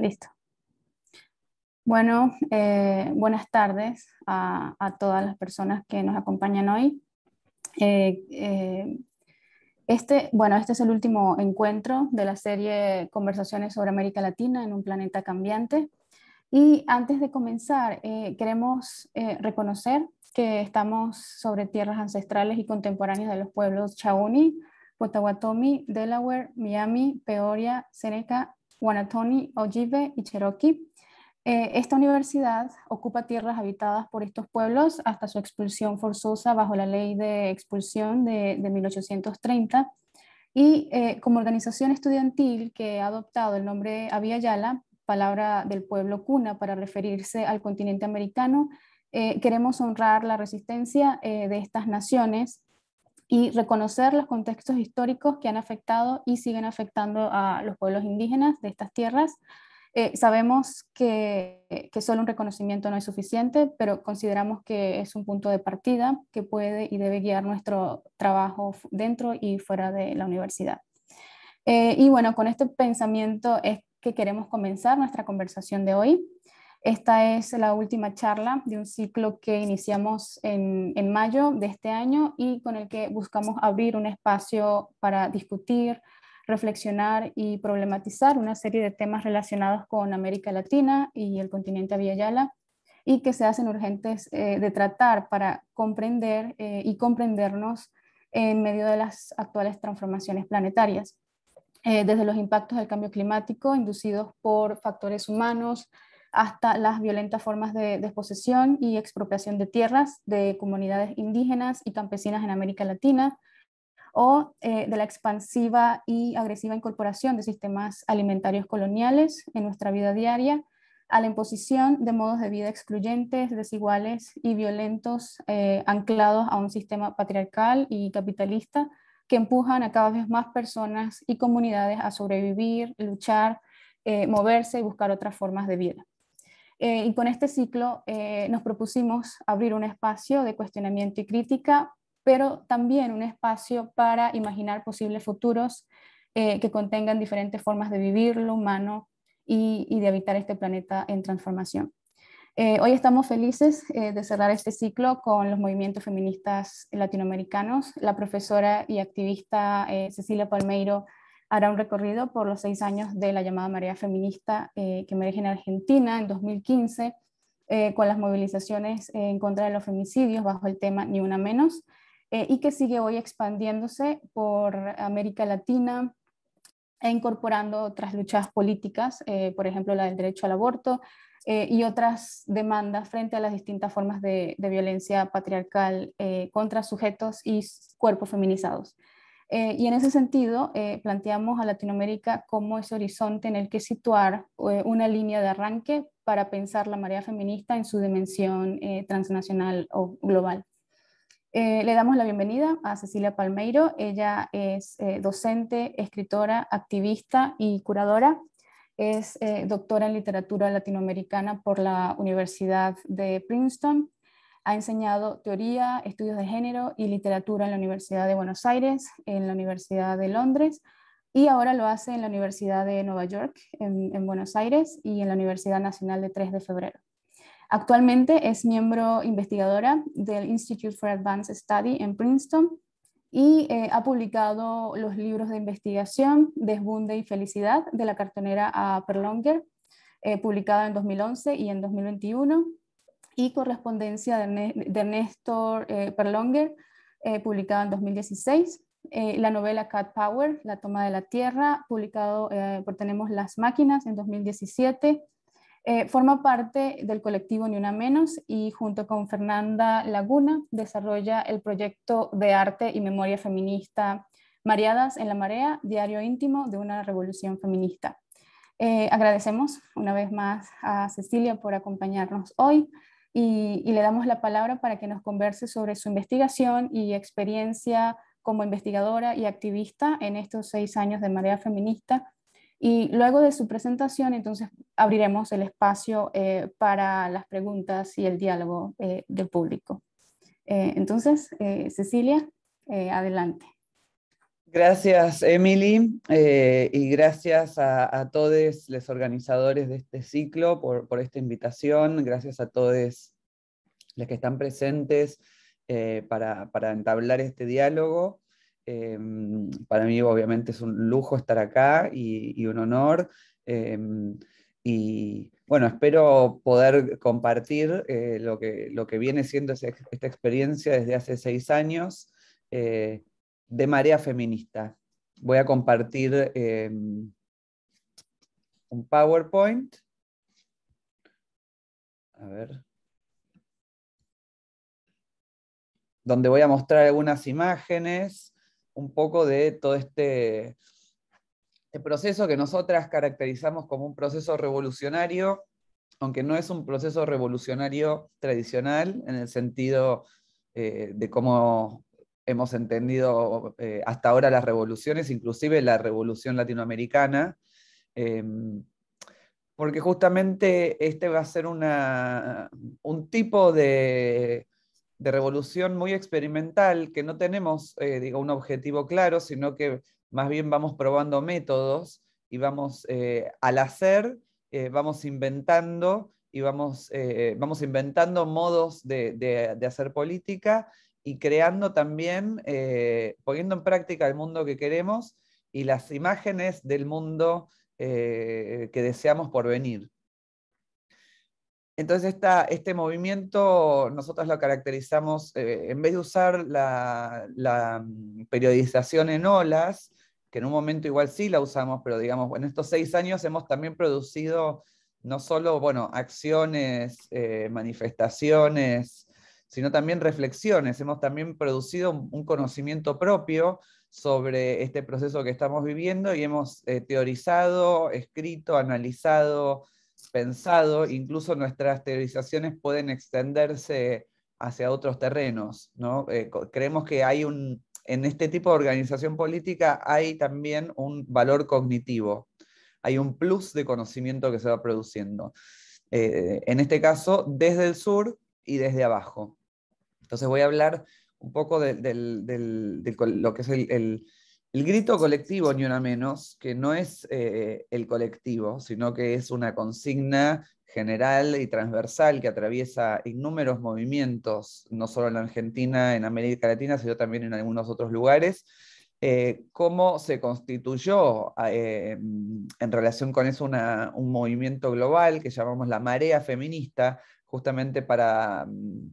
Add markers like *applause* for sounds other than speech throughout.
Listo. Bueno, eh, buenas tardes a, todas las personas que nos acompañan hoy. Eh, eh, este, bueno, este es el último encuentro de la serie Conversaciones sobre América Latina en un planeta cambiante. Y antes de comenzar, queremos reconocer que estamos sobre tierras ancestrales y contemporáneas de los pueblos Chauni, Potawatomi, Delaware, Miami, Peoria, Seneca Guanatoni, Ojibwe y Cherokee. Eh, esta universidad ocupa tierras habitadas por estos pueblos hasta su expulsión forzosa bajo la ley de expulsión de, 1830. Y eh, como organización estudiantil que ha adoptado el nombre yala palabra del pueblo cuna para referirse al continente americano, eh, queremos honrar la resistencia de estas naciones y reconocer los contextos históricos que han afectado y siguen afectando a los pueblos indígenas de estas tierras. Eh, sabemos que, que, solo un reconocimiento no es suficiente, pero consideramos que es un punto de partida que puede y debe guiar nuestro trabajo dentro y fuera de la universidad. Eh, y bueno, con este pensamiento es que queremos comenzar nuestra conversación de hoy. Esta es la última charla de un ciclo que iniciamos en, mayo de este año y con el que buscamos abrir un espacio para discutir, reflexionar y problematizar una serie de temas relacionados con América Latina y el continente yala y que se hacen urgentes eh, de tratar para comprender eh, y comprendernos en medio de las actuales transformaciones planetarias, eh, desde los impactos del cambio climático inducidos por factores humanos, hasta las violentas formas de desposesión y expropiación de tierras de comunidades indígenas y campesinas en América Latina, o eh, de la expansiva y agresiva incorporación de sistemas alimentarios coloniales en nuestra vida diaria, a la imposición de modos de vida excluyentes, desiguales y violentos eh, anclados a un sistema patriarcal y capitalista que empujan a cada vez más personas y comunidades a sobrevivir, luchar, eh, moverse y buscar otras formas de vida. Eh, y con este ciclo eh, nos propusimos abrir un espacio de cuestionamiento y crítica, pero también un espacio para imaginar posibles futuros eh, que contengan diferentes formas de vivir lo humano y de habitar este planeta en transformación. hoy estamos felices de cerrar este ciclo con los movimientos feministas latinoamericanos. La profesora y activista Cecilia Palmeiro hará un recorrido por los seis años de la llamada marea feminista eh, que emerge en Argentina en 2015, eh, con las movilizaciones en contra de los femicidios bajo el tema Ni Una Menos, eh, y que sigue hoy expandiéndose por América Latina e incorporando otras luchas políticas, por ejemplo la del derecho al aborto, y otras demandas frente a las distintas formas de, violencia patriarcal contra sujetos y cuerpos feminizados. Eh, y en ese sentido, eh, planteamos a Latinoamérica como ese horizonte en el que situar eh, una línea de arranque para pensar la marea feminista en su dimensión transnacional o global. le damos la bienvenida a Cecilia Palmeiro. Ella es docente, escritora, activista y curadora. Es doctora en literatura latinoamericana por la Universidad de Princeton ha enseñado teoría, estudios de género y literatura en la Universidad de Buenos Aires, en la Universidad de Londres y ahora lo hace en la Universidad de Nueva York, en, Buenos Aires y en la Universidad Nacional de 3 de Febrero. Actualmente es miembro investigadora del Institute for Advanced Study en Princeton y eh, ha publicado los libros de investigación Desbunde y Felicidad de la cartonera a Perlonger, eh, en 2011 y en 2021, y correspondencia de, Ernesto Néstor eh, Perlonger, eh, publicada en 2016. Eh, la novela Cat Power, La toma de la tierra, publicado eh, por Tenemos las máquinas en 2017. forma parte del colectivo Ni Una Menos y junto con Fernanda Laguna desarrolla el proyecto de arte y memoria feminista Mariadas en la Marea, Diario Íntimo de una Revolución Feminista. agradecemos una vez más a Cecilia por acompañarnos hoy y, le damos la palabra para que nos converse sobre su investigación y experiencia como investigadora y activista en estos seis años de Marea Feminista. Y luego de su presentación, entonces abriremos el espacio eh, para las preguntas y el diálogo eh, del público. Eh, entonces, Cecilia, adelante. Gracias, Emily, eh, y gracias a, todos los organizadores de este ciclo por, esta invitación. Gracias a todos los que están presentes eh, para, entablar este diálogo. Em, para mí, obviamente, es un lujo estar acá y, un honor. Em, y bueno, espero poder compartir eh, lo que, viene siendo esta experiencia desde hace seis años de Marea Feminista. Voy a compartir em, un PowerPoint. A ver. Donde voy a mostrar algunas imágenes, un poco de todo este, este, proceso que nosotras caracterizamos como un proceso revolucionario, aunque no es un proceso revolucionario tradicional en el sentido eh, de cómo hemos entendido eh, hasta ahora las revoluciones, inclusive la revolución latinoamericana, em, porque justamente este va a ser un tipo de, revolución muy experimental que no tenemos, eh, digo, un objetivo claro, sino que más bien vamos probando métodos y vamos eh, al hacer, vamos inventando y vamos, vamos inventando modos de hacer política y creando también, eh, poniendo en práctica el mundo que queremos y las imágenes del mundo eh, que deseamos por venir. Entonces esta, este movimiento nosotros lo caracterizamos, eh, en vez de usar la, periodización en olas, que en un momento igual sí la usamos, pero digamos, en estos seis años hemos también producido no solo bueno, acciones, manifestaciones, sino también reflexiones. Hemos también producido un conocimiento propio sobre este proceso que estamos viviendo y hemos eh, teorizado, escrito, analizado, pensado, incluso nuestras teorizaciones pueden extenderse hacia otros terrenos. Eh, creemos que hay un, en este tipo de organización política hay también un valor cognitivo, hay un plus de conocimiento que se va produciendo. Eh, en este caso, desde el sur y desde abajo. Entonces voy a hablar un poco de, lo que es el, grito colectivo, ni una menos, que no es eh, el colectivo, sino que es una consigna general y transversal que atraviesa innúmeros movimientos, no solo en la Argentina, en América Latina, sino también en algunos otros lugares. Eh, ¿Cómo se constituyó eh, en relación con eso un movimiento global que llamamos la marea feminista, justamente para... Mm,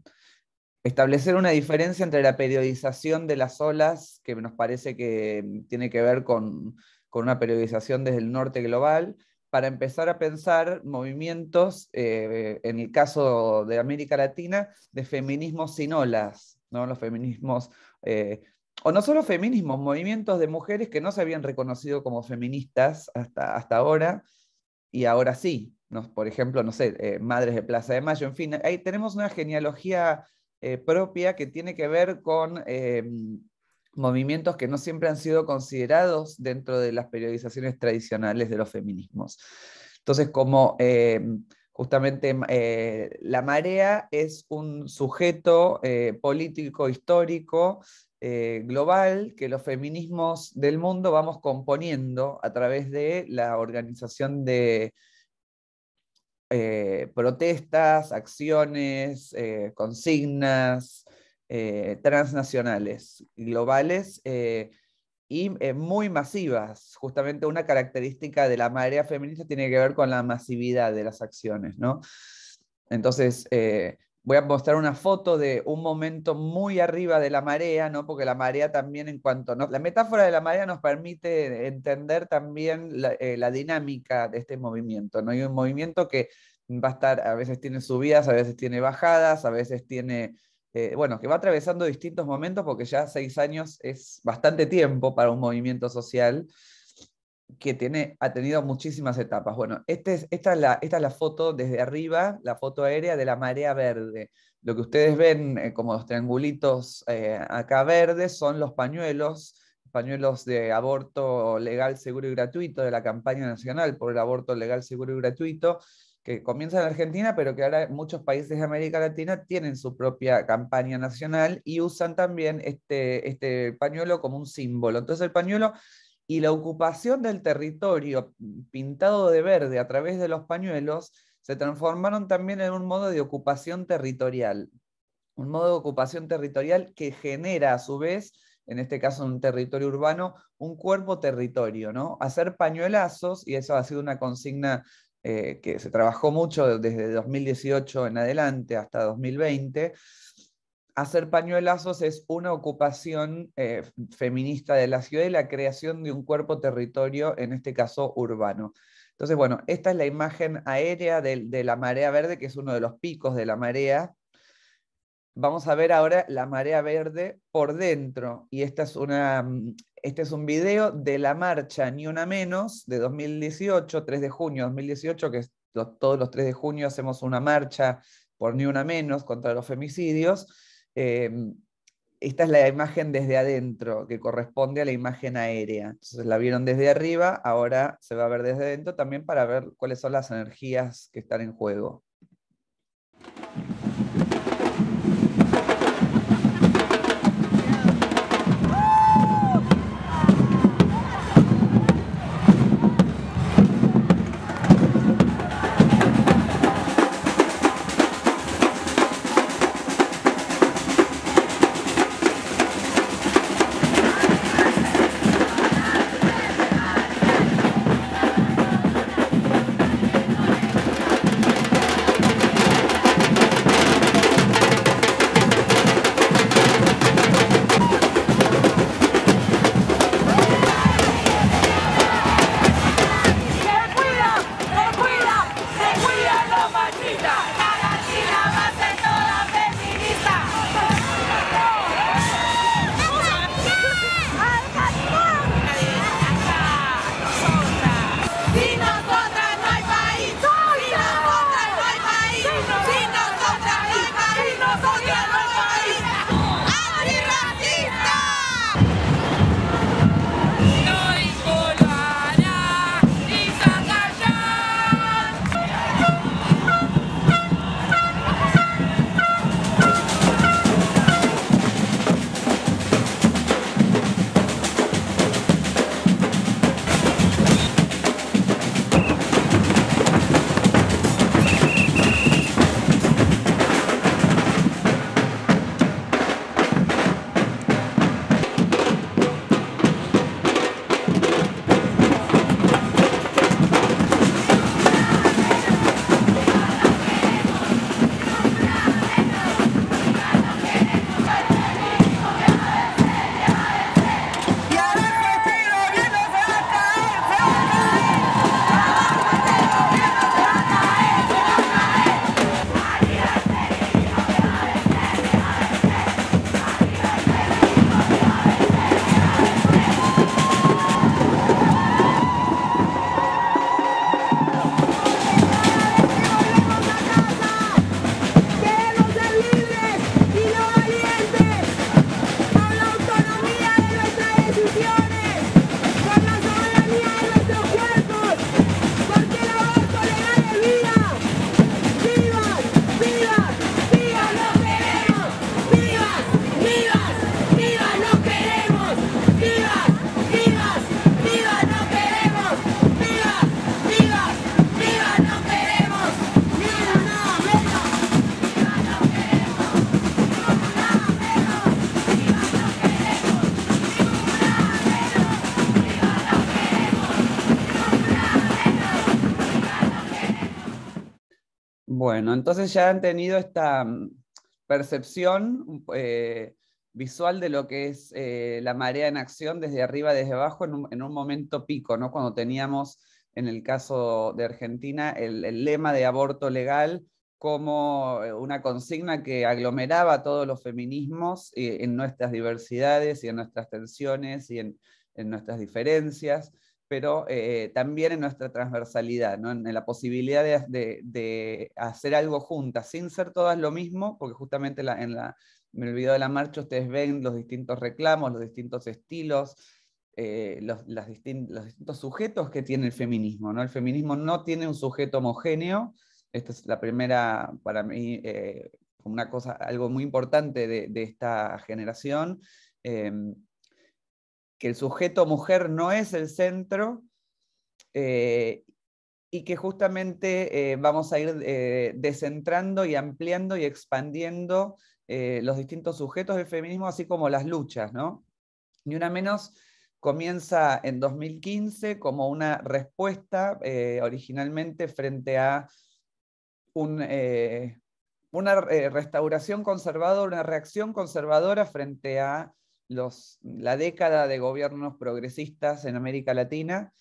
establecer una diferencia entre la periodización de las olas, que nos parece que mm, tiene que ver con, una periodización desde el norte global, para empezar a pensar movimientos, eh, en el caso de América Latina, de feminismos sin olas, ¿no? los feminismos, eh, o no solo feminismos, movimientos de mujeres que no se habían reconocido como feministas hasta, hasta ahora, y ahora sí, por ejemplo, no sé, eh, Madres de Plaza de Mayo, en fin, ahí tenemos una genealogía eh, propia que tiene que ver con em, movimientos que no siempre han sido considerados dentro de las periodizaciones tradicionales de los feminismos. Entonces, como em, justamente em, eh, la marea es un sujeto eh, político, histórico, global, que los feminismos del mundo vamos componiendo a través de la organización de eh, protestas, acciones, eh, consignas eh, transnacionales, globales y muy masivas. Justamente una característica de la marea feminista tiene que ver con la masividad de las acciones, ¿no? Entonces, voy a mostrar una foto de un momento muy arriba de la marea, Porque la marea también en cuanto... la metáfora de la marea nos permite entender también la, eh, dinámica de este movimiento, Hay un movimiento que va a estar, a veces tiene subidas, a veces tiene bajadas, a veces tiene... Eh, bueno, que va atravesando distintos momentos porque ya seis años es bastante tiempo para un movimiento social que tiene, ha tenido muchísimas etapas. Bueno, este esta, es la, esta la foto desde arriba, la foto aérea de la marea verde. Lo que ustedes ven eh, como los triangulitos eh, acá verdes son los pañuelos, pañuelos de aborto legal, seguro y gratuito de la campaña nacional por el aborto legal, seguro y gratuito, que comienza en Argentina, pero que ahora muchos países de América Latina tienen su propia campaña nacional y usan también este, este pañuelo como un símbolo. Entonces el pañuelo y la ocupación del territorio pintado de verde a través de los pañuelos se transformaron también en un modo de ocupación territorial, un modo de ocupación territorial que genera a su vez, en este caso en un territorio urbano, un cuerpo territorio, ¿no? Hacer pañuelazos, y eso ha sido una consigna eh, que se trabajó mucho desde 2018 en adelante hasta 2020, hacer pañuelazos es una ocupación eh, feminista de la ciudad y la creación de un cuerpo territorio, en este caso urbano. Entonces, bueno, esta es la imagen aérea de, la marea verde, que es uno de los picos de la marea. Vamos a ver ahora la marea verde por dentro. Y esta es mm, este es un video de la marcha Ni Una Menos de 2018, 3 de junio de 2018, que todos los 3 de junio hacemos una marcha por Ni Una Menos contra los femicidios Em, esta es la imagen desde adentro, que corresponde a la imagen aérea. Entonces la vieron desde arriba, ahora se va a ver desde adentro también para ver cuáles son las energías que están en juego. ya han tenido esta mm, percepción eh, visual de lo que es eh, la marea en acción desde arriba, desde abajo, en un, momento pico, Cuando teníamos, en el caso de Argentina, el, lema de aborto legal como eh, una consigna que aglomeraba todos los feminismos en nuestras diversidades y en nuestras tensiones y en nuestras diferencias pero eh, también en nuestra transversalidad, en, la posibilidad de, hacer algo juntas, sin ser todas lo mismo, porque justamente en la, me olvidó de la marcha ustedes ven los distintos reclamos, los distintos estilos, eh, los, distintos sujetos que tiene el feminismo. El feminismo no tiene un sujeto homogéneo, esta es la primera, para mí, eh, una cosa, algo muy importante de esta generación. Em, que el sujeto mujer no es el centro eh, y que justamente eh, vamos a ir eh, descentrando y ampliando y expandiendo los distintos sujetos del feminismo, así como las luchas, ¿no? Ni una menos comienza en 2015 como una respuesta originalmente frente a una restauración conservadora, una reacción conservadora frente a la década de gobiernos progresistas en América Latina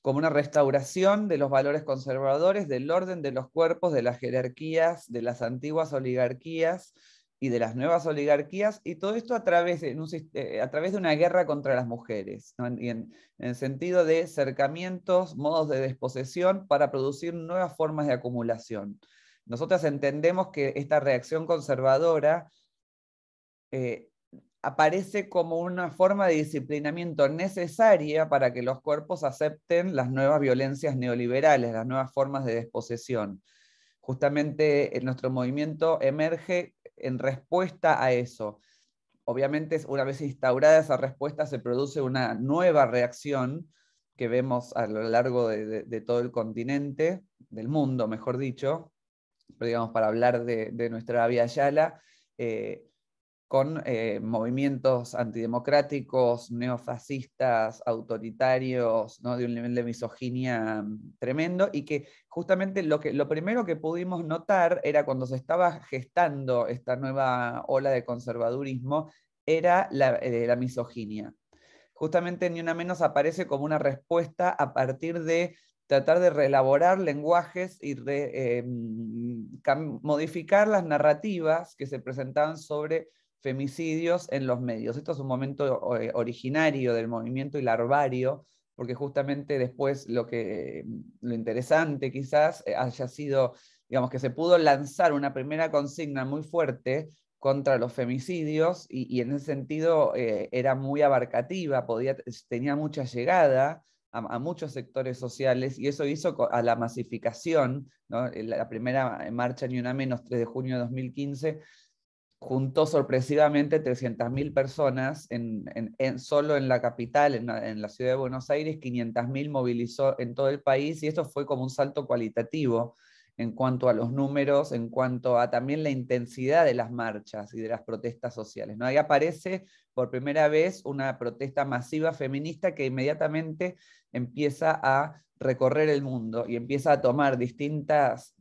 como una restauración de los valores conservadores, del orden de los cuerpos, de las jerarquías, de las antiguas oligarquías y de las nuevas oligarquías, y todo esto a través de, eh, a través de una guerra contra las mujeres, en, el sentido de cercamientos, modos de desposesión para producir nuevas formas de acumulación. Nosotras entendemos que esta reacción conservadora eh, aparece como una forma de disciplinamiento necesaria para que los cuerpos acepten las nuevas violencias neoliberales, las nuevas formas de desposesión. Justamente eh, nuestro movimiento emerge en respuesta a eso. Obviamente, una vez instaurada esa respuesta, se produce una nueva reacción que vemos a lo largo de, todo el continente, del mundo, mejor dicho, digamos, para hablar de, nuestra vía Yala. Eh, con eh, movimientos antidemocráticos, neofascistas, autoritarios, ¿no? de un nivel de misoginia mm, tremendo, y que justamente lo, que, lo primero que pudimos notar era cuando se estaba gestando esta nueva ola de conservadurismo, era la, eh, misoginia. Justamente ni una menos aparece como una respuesta a partir de tratar de reelaborar lenguajes y eh, mm, modificar las narrativas que se presentaban sobre femicidios en los medios. Esto es un momento eh, originario del movimiento y larvario, porque justamente después lo, que, eh, lo interesante quizás eh, haya sido, digamos, que se pudo lanzar una primera consigna muy fuerte contra los femicidios y, en ese sentido era muy abarcativa, podía, tenía mucha llegada a, muchos sectores sociales y eso hizo a la masificación, la primera marcha ni una menos 3 de junio de 2015 juntó sorpresivamente 300.000 personas en, solo en la capital, en, la ciudad de Buenos Aires, 500.000 movilizó en todo el país y esto fue como un salto cualitativo en cuanto a los números, en cuanto a también la intensidad de las marchas y de las protestas sociales. ¿no? Ahí aparece por primera vez una protesta masiva feminista que inmediatamente empieza a recorrer el mundo y empieza a tomar distintas,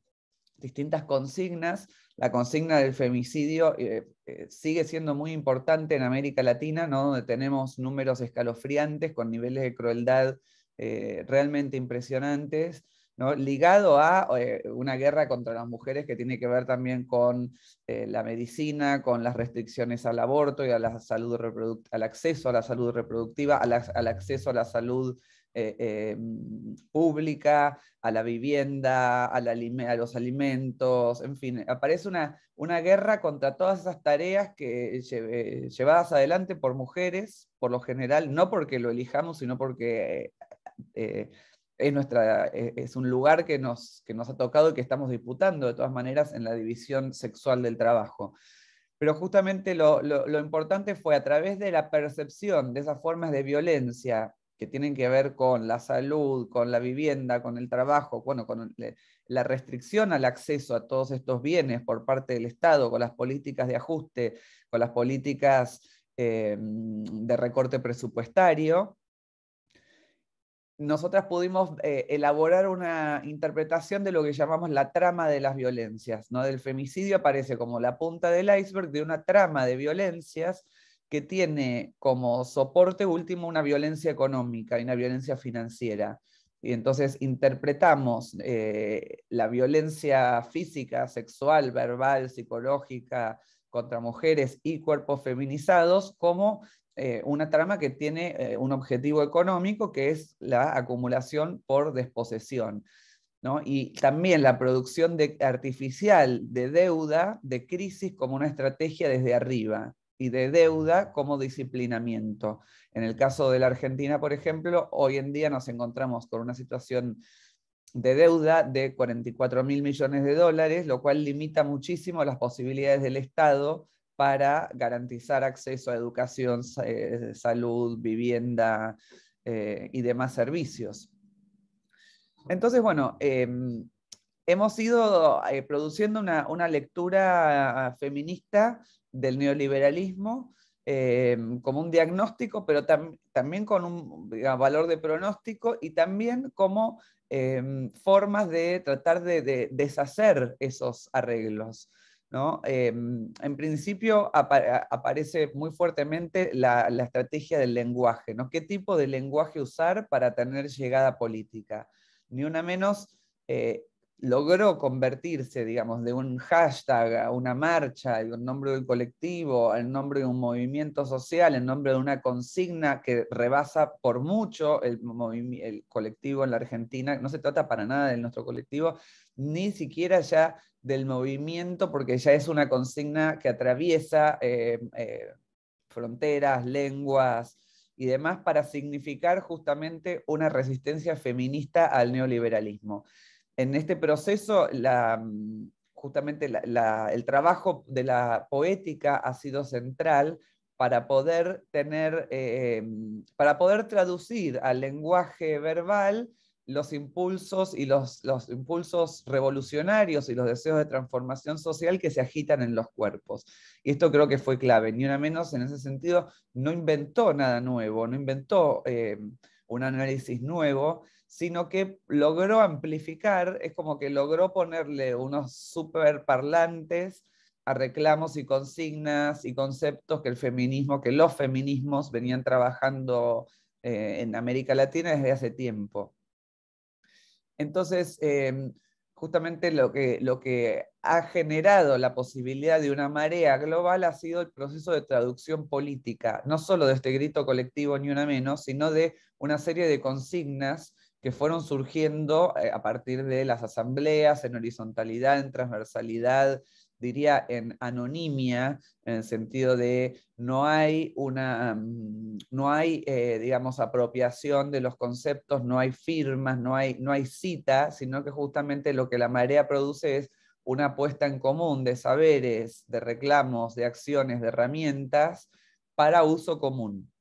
distintas consignas la consigna del femicidio eh, eh, sigue siendo muy importante en América Latina, donde tenemos números escalofriantes con niveles de crueldad eh, realmente impresionantes. ligado a una guerra contra las mujeres que tiene que ver también con la medicina, con las restricciones al aborto y a la salud al acceso a la salud reproductiva, al acceso a la salud eh, eh, mm, pública, a la vivienda, a, los alimentos, en fin, aparece una, una guerra contra todas esas tareas que, eh, llevadas adelante por mujeres, por lo general, no porque lo elijamos, sino porque es, nuestra, es un lugar que nos, que nos ha tocado y que estamos disputando de todas maneras en la división sexual del trabajo. Pero justamente lo importante fue a través de la percepción de esas formas de violencia que tienen que ver con la salud, con la vivienda, con el trabajo, bueno, con la restricción al acceso a todos estos bienes por parte del Estado, con las políticas de ajuste, con las políticas eh, de recorte presupuestario, nosotras pudimos eh, elaborar una interpretación de lo que llamamos la trama de las violencias, ¿no? Del femicidio aparece como la punta del iceberg de una trama de violencias que tiene como soporte último una violencia económica y una violencia financiera. Y entonces interpretamos eh, la violencia física, sexual, verbal, psicológica contra mujeres y cuerpos feminizados como eh, una trama que tiene eh, un objetivo económico que es la acumulación por desposesión. Y también la producción de, artificial de deuda, de crisis como una estrategia desde arriba y de deuda como disciplinamiento. En el caso de la Argentina, por ejemplo, hoy en día nos encontramos con una situación de deuda de 44 mil millones de dólares, lo cual limita muchísimo las posibilidades del Estado para garantizar acceso a educación, eh, salud, vivienda eh, y demás servicios. Entonces, bueno, em, hemos ido eh, produciendo una, una lectura ah, feminista del neoliberalismo eh, como un diagnóstico, pero también con un valor de pronóstico y también como em, formas de tratar de, deshacer esos arreglos. ¿no? Em, en principio aparece muy fuertemente la, estrategia del lenguaje, ¿no? ¿Qué tipo de lenguaje usar para tener llegada política? Ni una menos eh, logró convertirse, digamos, de un hashtag a una marcha, en nombre del colectivo, en nombre de un movimiento social, en nombre de una consigna que rebasa por mucho el, colectivo en la Argentina. No se trata para nada de nuestro colectivo, ni siquiera ya del movimiento, porque ya es una consigna que atraviesa eh, eh, fronteras, lenguas y demás para significar justamente una resistencia feminista al neoliberalismo en este proceso, mm, justamente el trabajo de la poética ha sido central para poder tener, eh, eh, para poder traducir al lenguaje verbal los impulsos y los, impulsos revolucionarios y los deseos de transformación social que se agitan en los cuerpos. Y esto creo que fue clave. Ni una menos en ese sentido no inventó nada nuevo, no inventó eh, un análisis nuevo, sino que logró amplificar, es como que logró ponerle unos super parlantes a reclamos y consignas y conceptos que el feminismo, que los feminismos venían trabajando eh, en América Latina desde hace tiempo. Entonces, eh, justamente lo que, lo que ha generado la posibilidad de una marea global ha sido el proceso de traducción política, no solo de este grito colectivo ni una menos, sino de una serie de consignas que fueron surgiendo eh, a partir de las asambleas en horizontalidad, en transversalidad, diría en anonimia, en el sentido de no hay una, mm, no hay, eh, digamos, apropiación de los conceptos, no hay firmas, no hay, no hay cita, sino que justamente lo que la marea produce es una puesta en común de saberes, de reclamos, de acciones, de herramientas para uso común.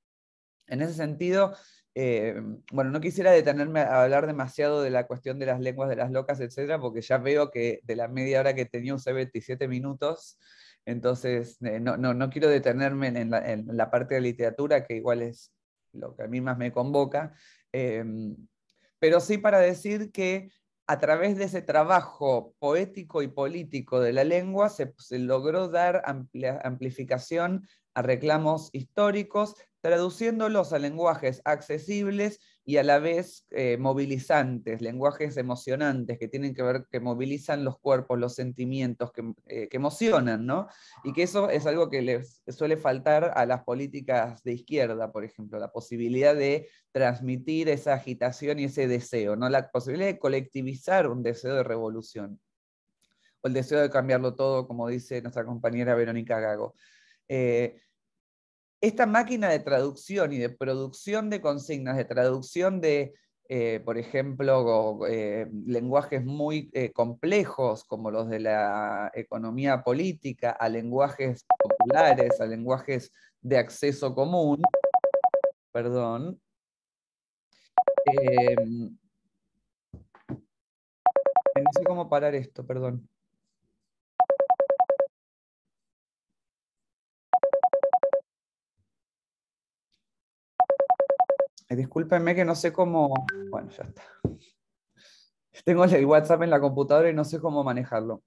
En ese sentido, eh, bueno, no quisiera detenerme a hablar demasiado de la cuestión de las lenguas de las locas, etcétera, porque ya veo que de la media hora que tenía usé 27 minutos, entonces eh, no, quiero detenerme en la, parte de literatura, que igual es lo que a mí más me convoca, eh, pero sí para decir que a través de ese trabajo poético y político de la lengua se, logró dar amplificación a reclamos históricos, traduciéndolos a lenguajes accesibles y a la vez eh, movilizantes, lenguajes emocionantes que tienen que ver, que movilizan los cuerpos, los sentimientos, eh, que, emocionan, ¿no? Y que eso es algo que les suele faltar a las políticas de izquierda, por ejemplo, la posibilidad de transmitir esa agitación y ese deseo, ¿no? La posibilidad de colectivizar un deseo de revolución, o el deseo de cambiarlo todo, como dice nuestra compañera Verónica Gago. Eh, esta máquina de traducción y de producción de consignas, de traducción de, eh, por ejemplo, eh, lenguajes muy eh, complejos como los de la economía política a lenguajes populares, a lenguajes de acceso común, perdón, no sé cómo parar esto, perdón. Discúlpenme que no sé cómo... Bueno, ya está. Tengo el WhatsApp en la computadora y no sé cómo manejarlo.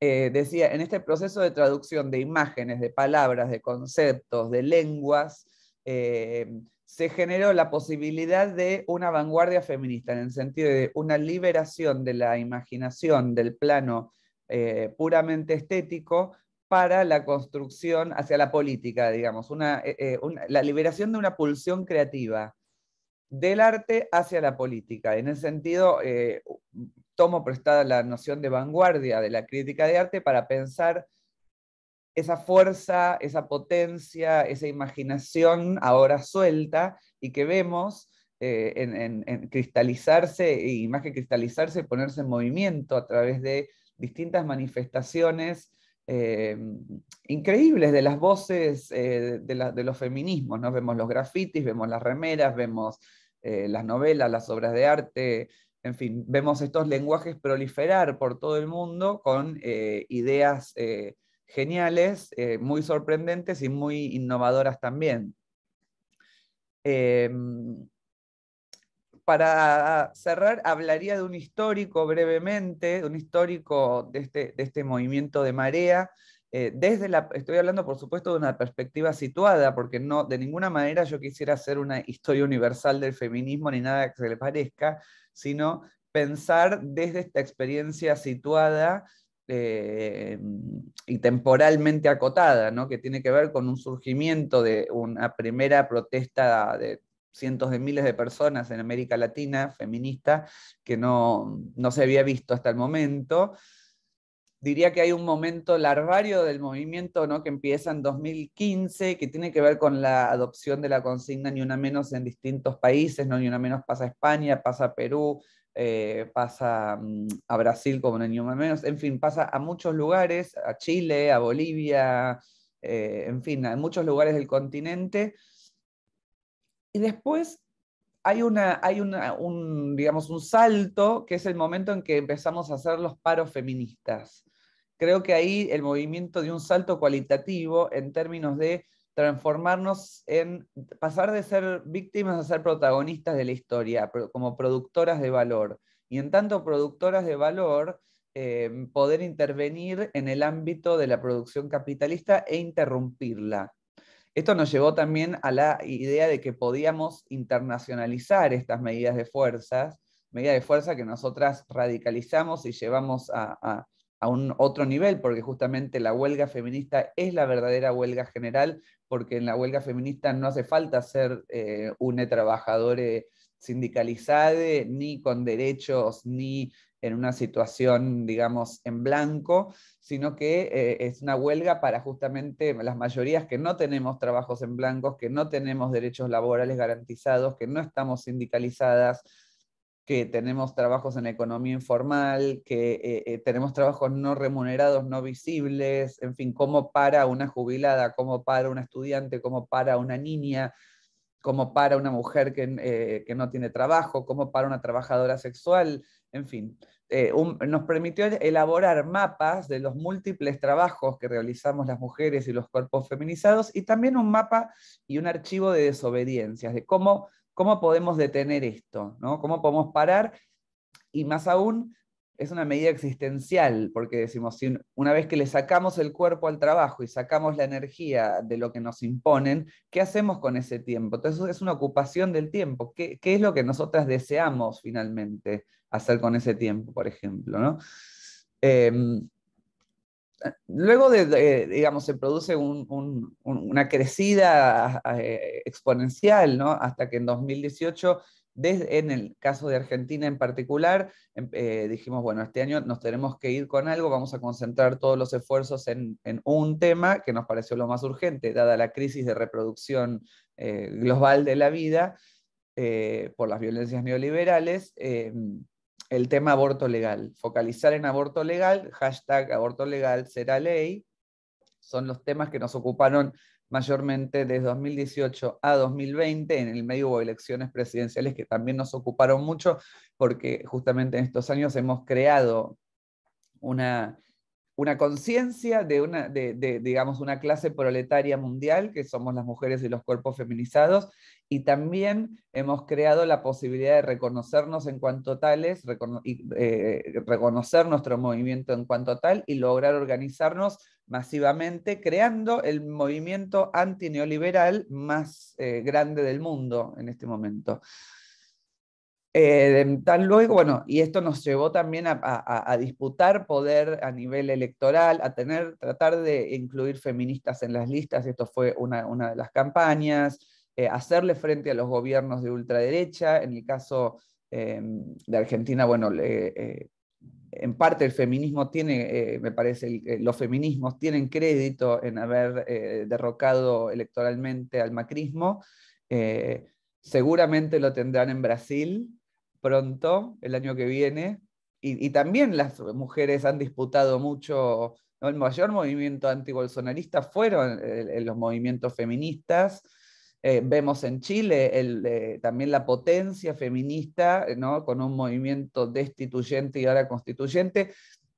Eh, decía, en este proceso de traducción de imágenes, de palabras, de conceptos, de lenguas, eh, se generó la posibilidad de una vanguardia feminista, en el sentido de una liberación de la imaginación del plano eh, puramente estético para la construcción hacia la política, digamos, eh, eh, la liberación de una pulsión creativa del arte hacia la política. En ese sentido, eh, tomo prestada la noción de vanguardia de la crítica de arte para pensar esa fuerza, esa potencia, esa imaginación ahora suelta y que vemos en, cristalizarse, y más que cristalizarse, ponerse en movimiento a través de distintas manifestaciones Em, increíbles de las voces eh, de, los feminismos. Vemos los grafitis, vemos las remeras, vemos eh, las novelas, las obras de arte, en fin, vemos estos lenguajes proliferar por todo el mundo con eh, ideas geniales, muy sorprendentes y muy innovadoras también. Em, para cerrar, hablaría de un histórico brevemente, de un histórico de este, de este movimiento de marea. Eh, desde la, estoy hablando, por supuesto, de una perspectiva situada, porque no, de ninguna manera yo quisiera hacer una historia universal del feminismo ni nada que se le parezca, sino pensar desde esta experiencia situada eh, y temporalmente acotada, ¿no? que tiene que ver con un surgimiento de una primera protesta de cientos de miles de personas en América Latina, feminista, que no, se había visto hasta el momento. Diría que hay un momento larvario del movimiento ¿no? que empieza en 2015, que tiene que ver con la adopción de la consigna ni una menos en distintos países, ¿no? ni una menos pasa a España, pasa a Perú, eh, pasa mm, a Brasil como ni una menos, en fin, pasa a muchos lugares, a Chile, a Bolivia, eh, en fin, a muchos lugares del continente. Y después hay, hay un, digamos, un salto que es el momento en que empezamos a hacer los paros feministas. Creo que ahí el movimiento de un salto cualitativo en términos de transformarnos en pasar de ser víctimas a ser protagonistas de la historia, como productoras de valor. Y en tanto productoras de valor, eh, poder intervenir en el ámbito de la producción capitalista e interrumpirla. Esto nos llevó también a la idea de que podíamos internacionalizar estas medidas de fuerzas, medidas de fuerza que nosotras radicalizamos y llevamos a, un otro nivel, porque justamente la huelga feminista es la verdadera huelga general, porque en la huelga feminista no hace falta ser eh, una trabajadora sindicalizada, ni con derechos, ni en una situación, digamos, en blanco, sino que eh, es una huelga para justamente las mayorías que no tenemos trabajos en blancos, que no tenemos derechos laborales garantizados, que no estamos sindicalizadas, que tenemos trabajos en economía informal, que eh, eh, tenemos trabajos no remunerados, no visibles, en fin, como para una jubilada, como para un estudiante, como para una niña, como para una mujer que, que no tiene trabajo, como para una trabajadora sexual, en fin, eh, nos permitió elaborar mapas de los múltiples trabajos que realizamos las mujeres y los cuerpos feminizados y también un mapa y un archivo de desobediencias, de cómo, cómo podemos detener esto, ¿no? cómo podemos parar y más aún es una medida existencial, porque decimos, una vez que le sacamos el cuerpo al trabajo y sacamos la energía de lo que nos imponen, ¿qué hacemos con ese tiempo? Entonces es una ocupación del tiempo. ¿Qué, es lo que nosotras deseamos finalmente hacer con ese tiempo, por ejemplo? ¿no? Em, luego digamos, se produce una crecida eh, exponencial, ¿no? hasta que en 2018 en el caso de Argentina en particular, em, eh, dijimos, bueno, este año nos tenemos que ir con algo, vamos a concentrar todos los esfuerzos en, un tema que nos pareció lo más urgente, dada la crisis de reproducción eh, global de la vida eh, por las violencias neoliberales. Em, el tema aborto legal, focalizar en aborto legal, hashtag aborto legal será ley, son los temas que nos ocuparon mayormente desde 2018 a 2020. En el medio hubo elecciones presidenciales que también nos ocuparon mucho porque justamente en estos años hemos creado una una conciencia de, una, digamos, una clase proletaria mundial, que somos las mujeres y los cuerpos feminizados, y también hemos creado la posibilidad de reconocernos en cuanto tales, eh, reconocer nuestro movimiento en cuanto tal y lograr organizarnos masivamente, creando el movimiento antineoliberal más eh, grande del mundo en este momento. Eh, tan luego, bueno, y esto nos llevó también a, disputar poder a nivel electoral, a tener, tratar de incluir feministas en las listas, esto fue una, de las campañas, eh, hacerle frente a los gobiernos de ultraderecha, en el caso eh, de Argentina, bueno, en parte el feminismo tiene, me parece, los feminismos tienen crédito en haber derrocado electoralmente al macrismo. Seguramente lo tendrán en Brasil, pronto, el año que viene, y, también las mujeres han disputado mucho, el mayor movimiento antibolsonarista fueron eh, eh, los movimientos feministas. Eh, vemos en Chile también la potencia feminista, con un movimiento destituyente y ahora constituyente.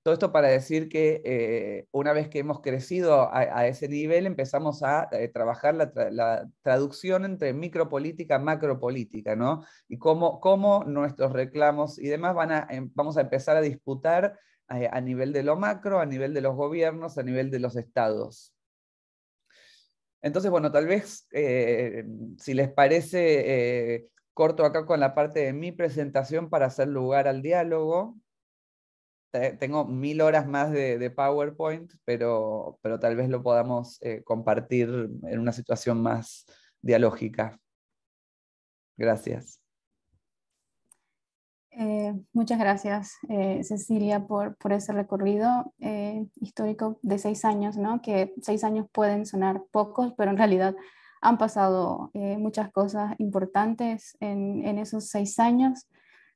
Todo esto para decir que eh, una vez que hemos crecido a, ese nivel, empezamos a eh, trabajar la, traducción entre micropolítica, macropolítica, ¿no? Y cómo, nuestros reclamos y demás van a, em, vamos a empezar a disputar eh, a nivel de lo macro, a nivel de los gobiernos, a nivel de los estados. Entonces, bueno, tal vez si les parece, corto acá con la parte de mi presentación para hacer lugar al diálogo tengo mil horas más de, PowerPoint, pero, pero tal vez lo podamos eh, compartir en una situación más dialógica. Gracias. Eh, muchas gracias, eh, Cecilia, por, por, ese recorrido histórico de seis años, ¿no? que seis años pueden sonar pocos, pero en realidad han pasado muchas cosas importantes en, esos seis años.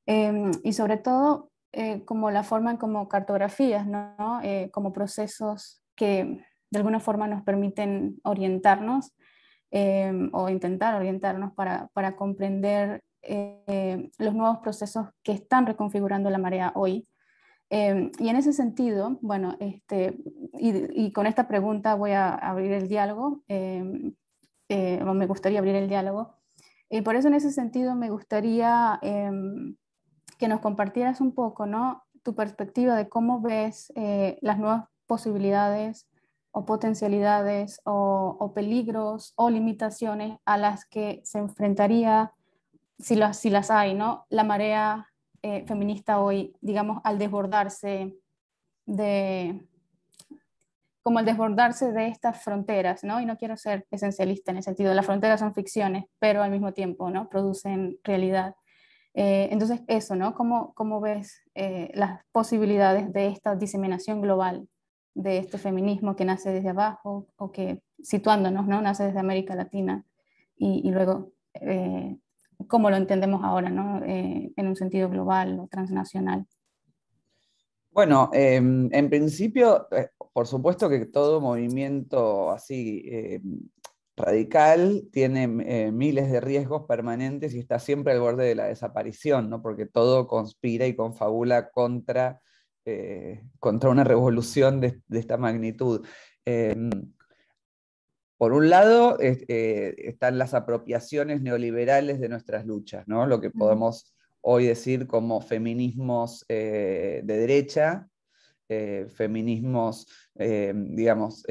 Em, y sobre todo eh, como la forma como cartografías, ¿no? Eh, como procesos que de alguna forma nos permiten orientarnos eh, o intentar orientarnos para, para comprender los nuevos procesos que están reconfigurando la marea hoy. y en ese sentido, bueno, este, y, con esta pregunta voy a abrir el diálogo, o me gustaría abrir el diálogo, y por eso en ese sentido me gustaría em, que nos compartieras un poco, ¿no? Tu perspectiva de cómo ves eh, las nuevas posibilidades o potencialidades o, peligros o limitaciones a las que se enfrentaría, si las, si las hay, ¿no? La marea eh, feminista hoy, digamos, al desbordarse de, como al desbordarse de estas fronteras, ¿no? Y no quiero ser esencialista en el sentido, de las fronteras son ficciones, pero al mismo tiempo, ¿no? Producen realidad. Eh, entonces, eso, ¿no? ¿Cómo, ves eh, las posibilidades de esta diseminación global de este feminismo que nace desde abajo o que, situándonos, ¿no? Nace desde América Latina y, luego, eh, ¿cómo lo entendemos ahora, ¿no? en un sentido global o transnacional. Bueno, em, en principio, por supuesto que todo movimiento así em, radical, tiene eh, miles de riesgos permanentes y está siempre al borde de la desaparición, ¿no? porque todo conspira y confabula contra, eh, contra una revolución de, esta magnitud. Em, por un lado, eh, están las apropiaciones neoliberales de nuestras luchas, lo que podemos hoy decir como feminismos de derecha, feminismos, em, digamos,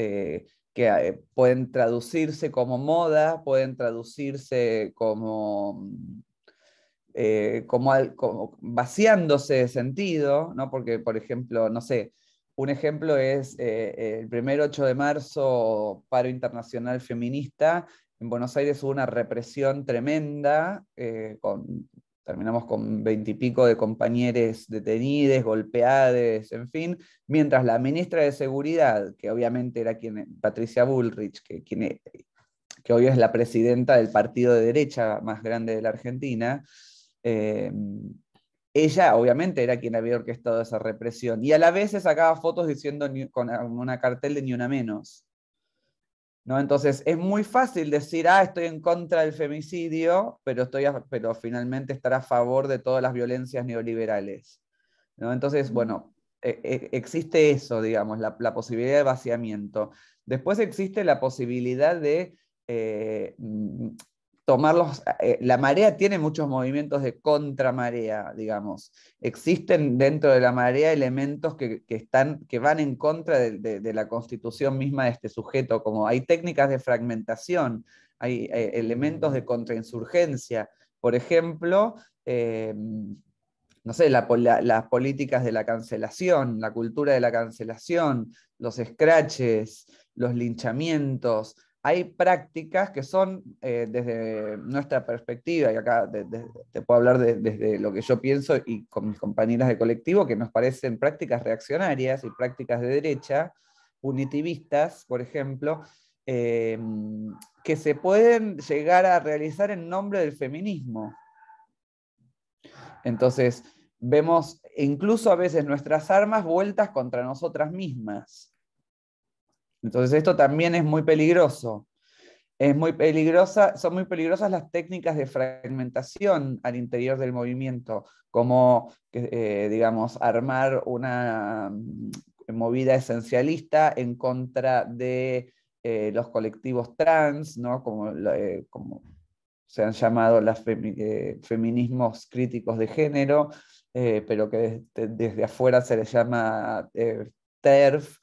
que eh, pueden traducirse como moda, pueden traducirse como, mm, eh, como, vaciándose de sentido, ¿no? porque, por ejemplo, no sé, un ejemplo es eh, el primer 8 de marzo, paro internacional feminista, en Buenos Aires hubo una represión tremenda, con Terminamos con veintipico de compañeros detenidos, golpeados, en fin, mientras la ministra de Seguridad, que obviamente era quien, Patricia Bullrich, que, que hoy es la presidenta del partido de derecha más grande de la Argentina, em, ella obviamente era quien había orquestado esa represión y a la vez se sacaba fotos diciendo con una cartel de ni una menos. ¿No? Entonces es muy fácil decir, ah, estoy en contra del femicidio, pero, estoy pero finalmente estar a favor de todas las violencias neoliberales. Entonces, bueno, e, e, existe eso, digamos, la, posibilidad de vaciamiento. Después existe la posibilidad de eh, tomarlos, eh, eh, la marea tiene muchos movimientos de contramarea, digamos. Existen dentro de la marea elementos que, están, que van en contra de, la constitución misma de este sujeto, como hay técnicas de fragmentación, hay eh, elementos de contrainsurgencia. Por ejemplo, em, no sé, las políticas de la cancelación, la cultura de la cancelación, los escraches, los linchamientos, hay prácticas que son, eh, desde nuestra perspectiva, y acá te puedo hablar desde lo que yo pienso y con mis compañeras de colectivo, que nos parecen prácticas reaccionarias y prácticas de derecha, punitivistas, por ejemplo, eh, que se pueden llegar a realizar en nombre del feminismo. Entonces, vemos incluso a veces nuestras armas vueltas contra nosotras mismas. Entonces esto también es muy peligroso. Es muy peligrosa, son muy peligrosas las técnicas de fragmentación al interior del movimiento, como, eh, digamos, armar una mm, movida esencialista en contra de eh, los colectivos trans, como, eh, como se han llamado los feminismos críticos de género, pero que desde, afuera se les llama TERF,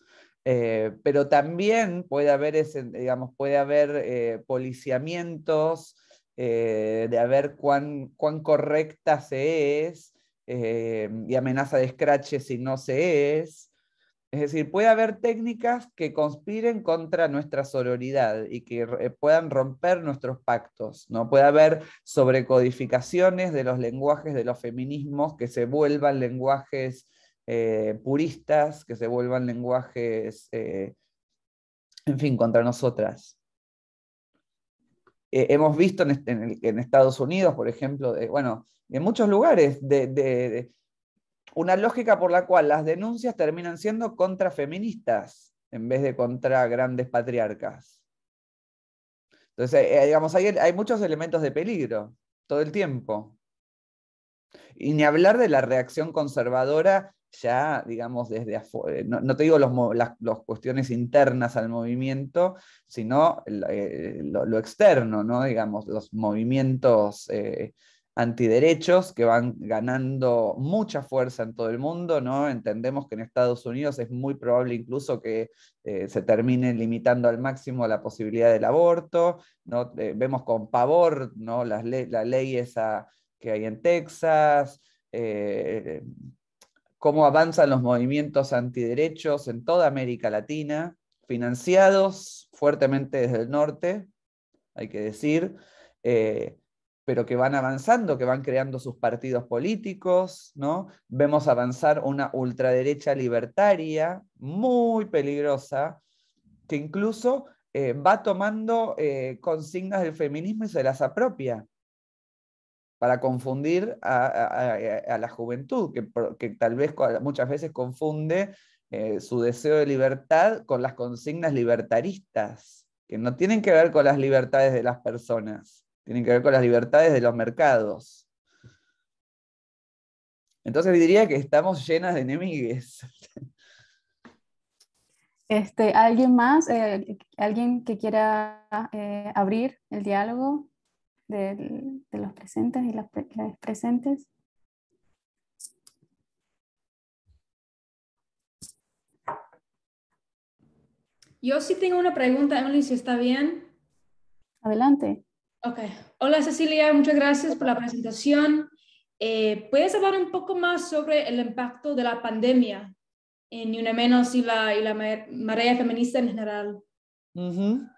eh, pero también puede haber, digamos, puede haber eh, policiamientos eh, de ver cuán, correcta se es y amenaza de escrache si no se es. Es decir, puede haber técnicas que conspiren contra nuestra sororidad y que puedan romper nuestros pactos, ¿no? Puede haber sobrecodificaciones de los lenguajes de los feminismos que se vuelvan lenguajes eh, puristas que se vuelvan lenguajes, eh, en fin, contra nosotras. Eh, hemos visto en, Estados Unidos, por ejemplo, bueno, en muchos lugares, de, una lógica por la cual las denuncias terminan siendo contra feministas en vez de contra grandes patriarcas. Entonces, digamos, hay muchos elementos de peligro todo el tiempo. Y ni hablar de la reacción conservadora ya, digamos, desde afuera, eh, no, te digo las cuestiones internas al movimiento, sino eh, lo, externo, ¿no? digamos, los movimientos eh, antiderechos que van ganando mucha fuerza en todo el mundo, ¿no? Entendemos que en Estados Unidos es muy probable incluso que se termine limitando al máximo la posibilidad del aborto, ¿no? vemos con pavor, ¿no? Las, leyes que hay en Texas, cómo avanzan los movimientos antiderechos en toda América Latina, financiados fuertemente desde el norte, hay que decir, eh, pero que van avanzando, que van creando sus partidos políticos, ¿no? Vemos avanzar una ultraderecha libertaria muy peligrosa, que incluso eh, va tomando eh, consignas del feminismo y se las apropia para confundir eh, a, la juventud, que, tal vez muchas veces confunde eh, su deseo de libertad con las consignas libertaristas, que no tienen que ver con las libertades de las personas, tienen que ver con las libertades de los mercados. Entonces diría que estamos llenas de enemigos Este, ¿Alguien más? Eh, ¿Alguien que quiera abrir el diálogo? de, los presentes y las, presentes. Yo sí tengo una pregunta, Emily, si está bien. Adelante. Ok. Hola Cecilia, muchas gracias por la presentación. Eh, ¿Puedes hablar un poco más sobre el impacto de la pandemia en Ni Una Menos y la, y la marea feminista en general? Uh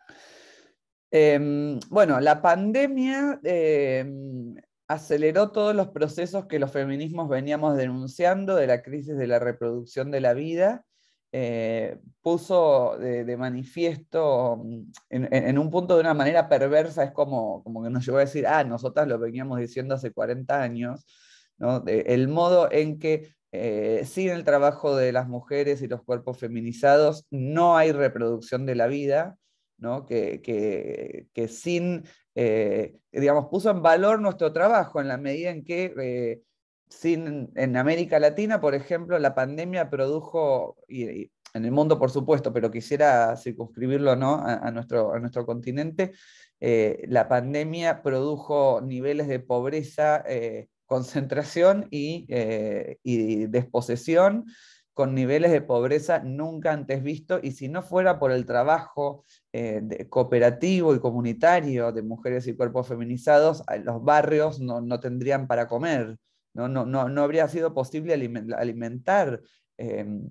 Em, bueno, la pandemia em, aceleró todos los procesos que los feminismos veníamos denunciando de la crisis de la reproducción de la vida, eh, puso de, manifiesto mm, en, un punto de una manera perversa, es como, como que nos llevó a decir, ah, nosotras lo veníamos diciendo hace 40 años, el modo en que eh, sin el trabajo de las mujeres y los cuerpos feminizados no hay reproducción de la vida, que, sin, eh, digamos, puso en valor nuestro trabajo en la medida en que eh, en América Latina, por ejemplo, la pandemia produjo, y, en el mundo por supuesto, pero quisiera circunscribirlo a, nuestro, continente, eh, la pandemia produjo niveles de pobreza, concentración y desposesión con niveles de pobreza nunca antes vistos, y si no fuera por el trabajo eh, cooperativo y comunitario de mujeres y cuerpos feminizados, los barrios no, tendrían para comer, no, habría sido posible alimentar em,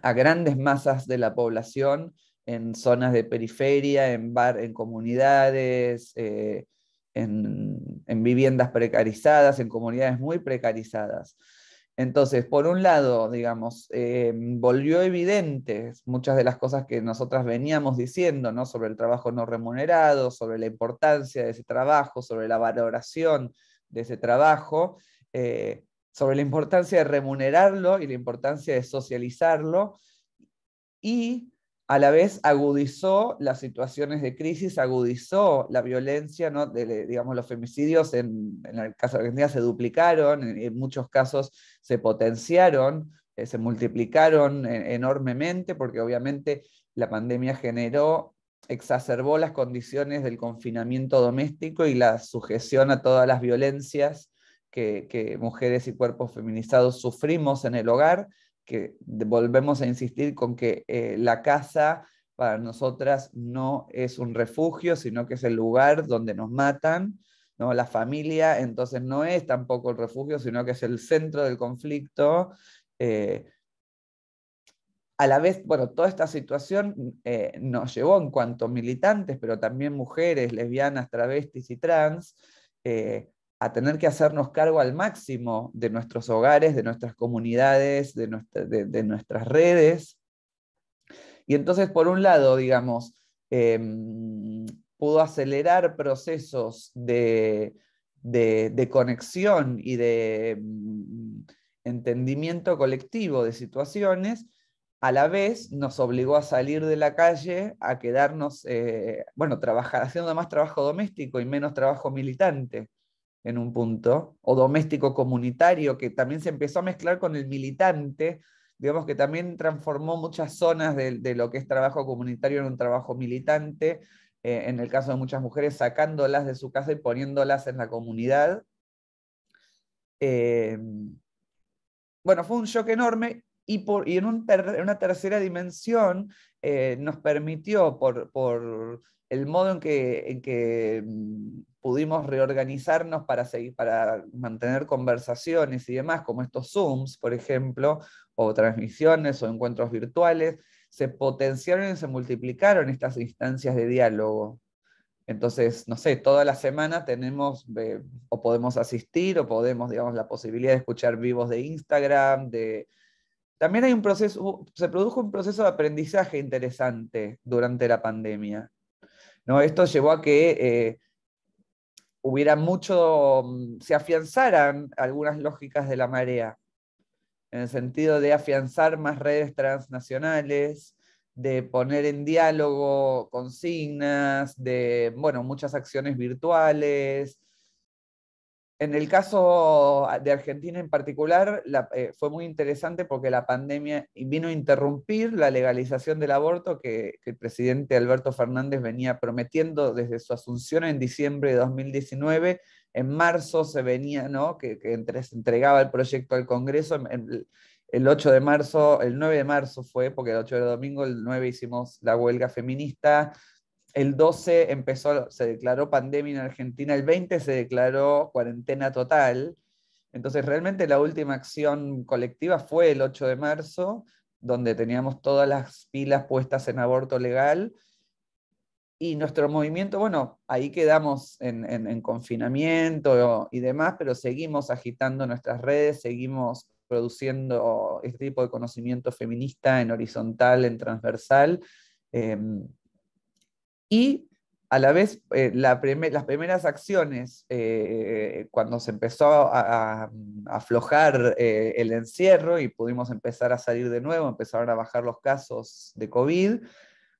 a grandes masas de la población en zonas de periferia, en, bar, en comunidades, eh, en viviendas precarizadas, en comunidades muy precarizadas. Entonces, por un lado, digamos, eh, volvió evidente muchas de las cosas que nosotras veníamos diciendo, Sobre el trabajo no remunerado, sobre la importancia de ese trabajo, sobre la valoración de ese trabajo, eh, sobre la importancia de remunerarlo y la importancia de socializarlo. Y a la vez agudizó las situaciones de crisis, agudizó la violencia, ¿no? de, digamos, los femicidios en, el caso de Argentina se duplicaron, en, muchos casos se potenciaron, eh, se multiplicaron eh, enormemente, porque obviamente la pandemia generó, exacerbó las condiciones del confinamiento doméstico y la sujeción a todas las violencias que mujeres y cuerpos feminizados sufrimos en el hogar que volvemos a insistir con que eh, la casa para nosotras no es un refugio, sino que es el lugar donde nos matan, ¿no? La familia entonces no es tampoco el refugio, sino que es el centro del conflicto. Eh, a la vez, bueno, toda esta situación eh, nos llevó en cuanto militantes, pero también mujeres, lesbianas, travestis y trans, a tener que hacernos cargo al máximo de nuestros hogares, de nuestras comunidades, de, nuestras redes. Y entonces, por un lado, digamos, em, pudo acelerar procesos de, conexión y de mm, entendimiento colectivo de situaciones, a la vez nos obligó a salir de la calle, a quedarnos, eh, bueno, trabajar, haciendo más trabajo doméstico y menos trabajo militante en un punto, o doméstico comunitario, que también se empezó a mezclar con el militante, digamos que también transformó muchas zonas de, lo que es trabajo comunitario en un trabajo militante, eh, en el caso de muchas mujeres, sacándolas de su casa y poniéndolas en la comunidad. Eh, bueno, fue un shock enorme y, por, en, una tercera dimensión eh, nos permitió, por el modo en que, que mm, pudimos reorganizarnos para, seguir, para mantener conversaciones y demás, como estos Zooms, por ejemplo, o transmisiones o encuentros virtuales, se potenciaron y se multiplicaron estas instancias de diálogo. Entonces, no sé, toda la semana tenemos eh, o podemos asistir o podemos, digamos, la posibilidad de escuchar vivos de Instagram, de... También hay un proceso, se produjo un proceso de aprendizaje interesante durante la pandemia. ¿no? Esto llevó a que eh, hubiera mucho, mm, se afianzaran algunas lógicas de la marea, en el sentido de afianzar más redes transnacionales, de poner en diálogo consignas, de, muchas acciones virtuales, en el caso de Argentina en particular, eh, fue muy interesante porque la pandemia vino a interrumpir la legalización del aborto que, el presidente Alberto Fernández venía prometiendo desde su asunción en diciembre de 2019. En marzo se venía, ¿no? Que, entregaba el proyecto al Congreso. El, 8 de marzo, el 9 de marzo fue, porque el 8 de domingo, el 9 hicimos la huelga feminista, el 12 empezó, se declaró pandemia en Argentina, el 20 se declaró cuarentena total. Entonces, realmente la última acción colectiva fue el 8 de marzo, donde teníamos todas las pilas puestas en aborto legal. Y nuestro movimiento, bueno, ahí quedamos en, confinamiento y demás, pero seguimos agitando nuestras redes, seguimos produciendo este tipo de conocimiento feminista en horizontal, en transversal. Em, y a la vez, eh, las primeras acciones, eh, eh, cuando se empezó a, aflojar el encierro y pudimos empezar a salir de nuevo, empezaron a bajar los casos de COVID,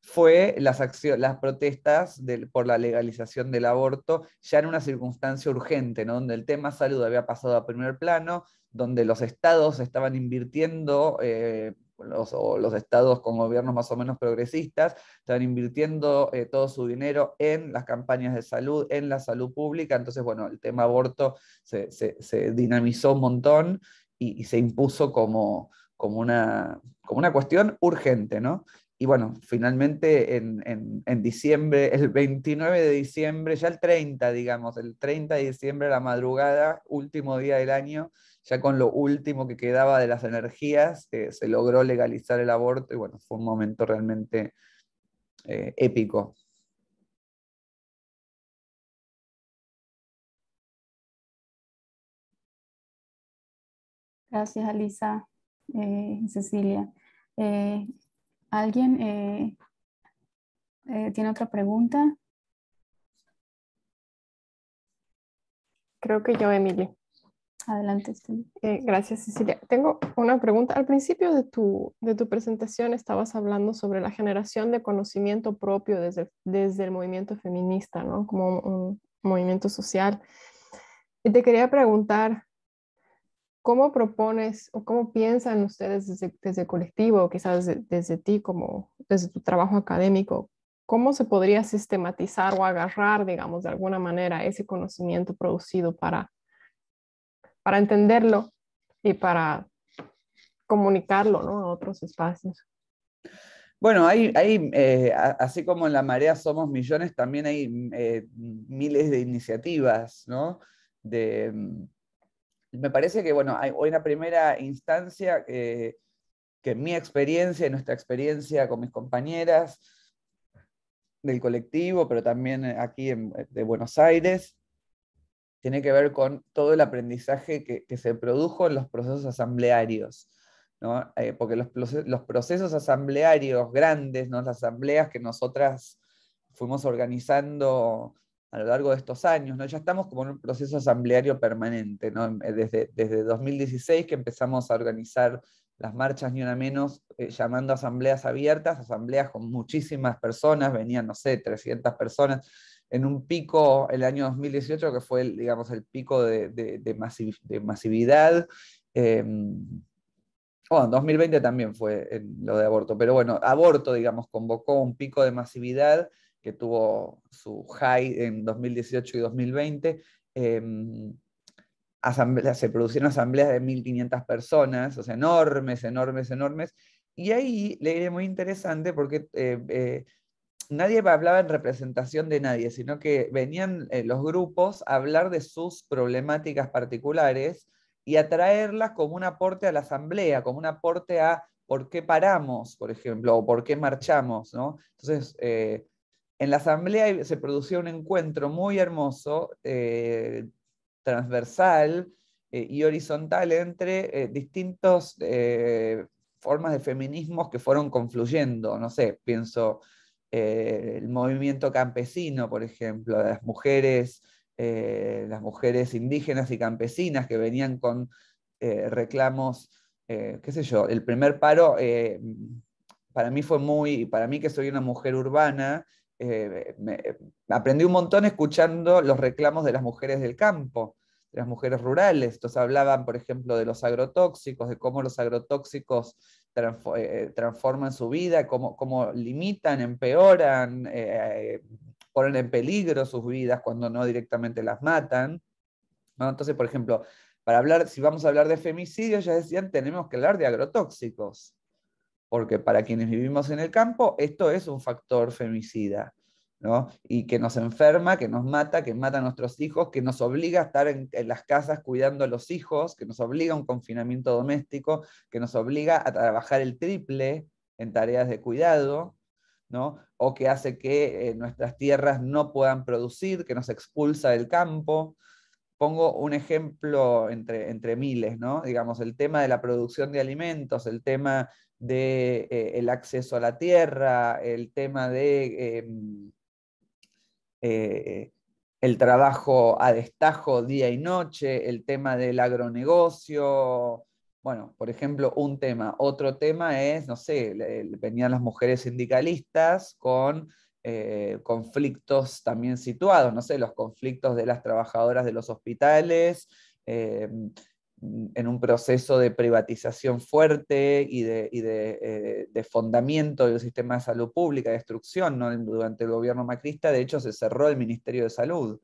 fue las, las protestas por la legalización del aborto, ya en una circunstancia urgente, donde el tema salud había pasado a primer plano, donde los estados estaban invirtiendo los, estados con gobiernos más o menos progresistas, están invirtiendo eh, todo su dinero en las campañas de salud, en la salud pública. Entonces, bueno, el tema aborto se, dinamizó un montón y, se impuso como, una, cuestión urgente, ¿no? Y bueno, finalmente en, en, diciembre, el 29 de diciembre, ya el 30, digamos, el 30 de diciembre, la madrugada, último día del año, ya con lo último que quedaba de las energías, eh, se logró legalizar el aborto y bueno, fue un momento realmente eh, épico. Gracias, Alisa eh, y Cecilia. ¿Alguien tiene otra pregunta? Creo que yo, Emilio. Adelante, Cecilia. Eh, gracias, Cecilia. Tengo una pregunta. Al principio de tu, de tu presentación estabas hablando sobre la generación de conocimiento propio desde, desde el movimiento feminista, ¿no? Como un, movimiento social. Y te quería preguntar, ¿cómo propones o cómo piensan ustedes desde, desde el colectivo, quizás desde, ti, como desde tu trabajo académico? ¿Cómo se podría sistematizar o agarrar, digamos, de alguna manera ese conocimiento producido para para entenderlo y para comunicarlo ¿no? a otros espacios. Bueno, hay, eh, así como en la marea somos millones, también hay eh, miles de iniciativas, ¿no? De, mm, me parece que, bueno, hay, una primera instancia eh, que mi experiencia y nuestra experiencia con mis compañeras del colectivo, pero también aquí en, de Buenos Aires, tiene que ver con todo el aprendizaje que, se produjo en los procesos asamblearios. Eh, porque los, procesos asamblearios grandes, ¿no? las asambleas que nosotras fuimos organizando a lo largo de estos años, ¿no? ya estamos como en un proceso asambleario permanente, eh, desde, desde 2016 que empezamos a organizar las marchas ni una menos, eh, llamando asambleas abiertas, asambleas con muchísimas personas, venían, no sé, 300 personas, en un pico el año 2018, que fue, digamos, el pico de, de, masividad. Eh, bueno, 2020 también fue lo de aborto, pero bueno, aborto, digamos, convocó un pico de masividad que tuvo su high en 2018 y 2020. Em, se produjeron asambleas de 1.500 personas, o sea, enormes, enormes, enormes. Y ahí le diré muy interesante porque eh, eh, nadie hablaba en representación de nadie, sino que venían eh, los grupos a hablar de sus problemáticas particulares y a traerlas como un aporte a la asamblea, como un aporte a por qué paramos, por ejemplo, o por qué marchamos, Entonces, eh, en la asamblea se producía un encuentro muy hermoso, eh, transversal y horizontal entre distintas formas de feminismos que fueron confluyendo, no sé, pienso eh, el movimiento campesino, por ejemplo, las mujeres, eh, las mujeres indígenas y campesinas que venían con eh, reclamos, qué sé yo, el primer paro para mí fue muy, para mí que soy una mujer urbana, aprendí un montón escuchando los reclamos de las mujeres del campo de las mujeres rurales. Entonces hablaban, por ejemplo, de los agrotóxicos, de cómo los agrotóxicos eh, eh, transforman su vida, cómo, limitan, empeoran, eh, ponen en peligro sus vidas cuando no directamente las matan. Entonces, por ejemplo, para hablar, si vamos a hablar de femicidio, ya decían, tenemos que hablar de agrotóxicos, porque para quienes vivimos en el campo, esto es un factor femicida y que nos enferma, que nos mata, que mata a nuestros hijos, que nos obliga a estar en, las casas cuidando a los hijos, que nos obliga a un confinamiento doméstico, que nos obliga a trabajar el triple en tareas de cuidado, o que hace que eh, nuestras tierras no puedan producir, que nos expulsa del campo. Pongo un ejemplo entre, entre miles, ¿no? digamos, el tema de la producción de alimentos, el tema del de, eh, acceso a la tierra, el tema de... Em, eh, el trabajo a destajo día y noche, el tema del agronegocio, bueno, por ejemplo, un tema. Otro tema es, no sé, venían las mujeres sindicalistas con eh, conflictos también situados, no sé, los conflictos de las trabajadoras de los hospitales, eh, Mm, en un proceso de privatización fuerte y de, y de, eh, fondamiento del sistema de salud pública, de destrucción durante el gobierno macrista. De hecho, se cerró el Ministerio de Salud.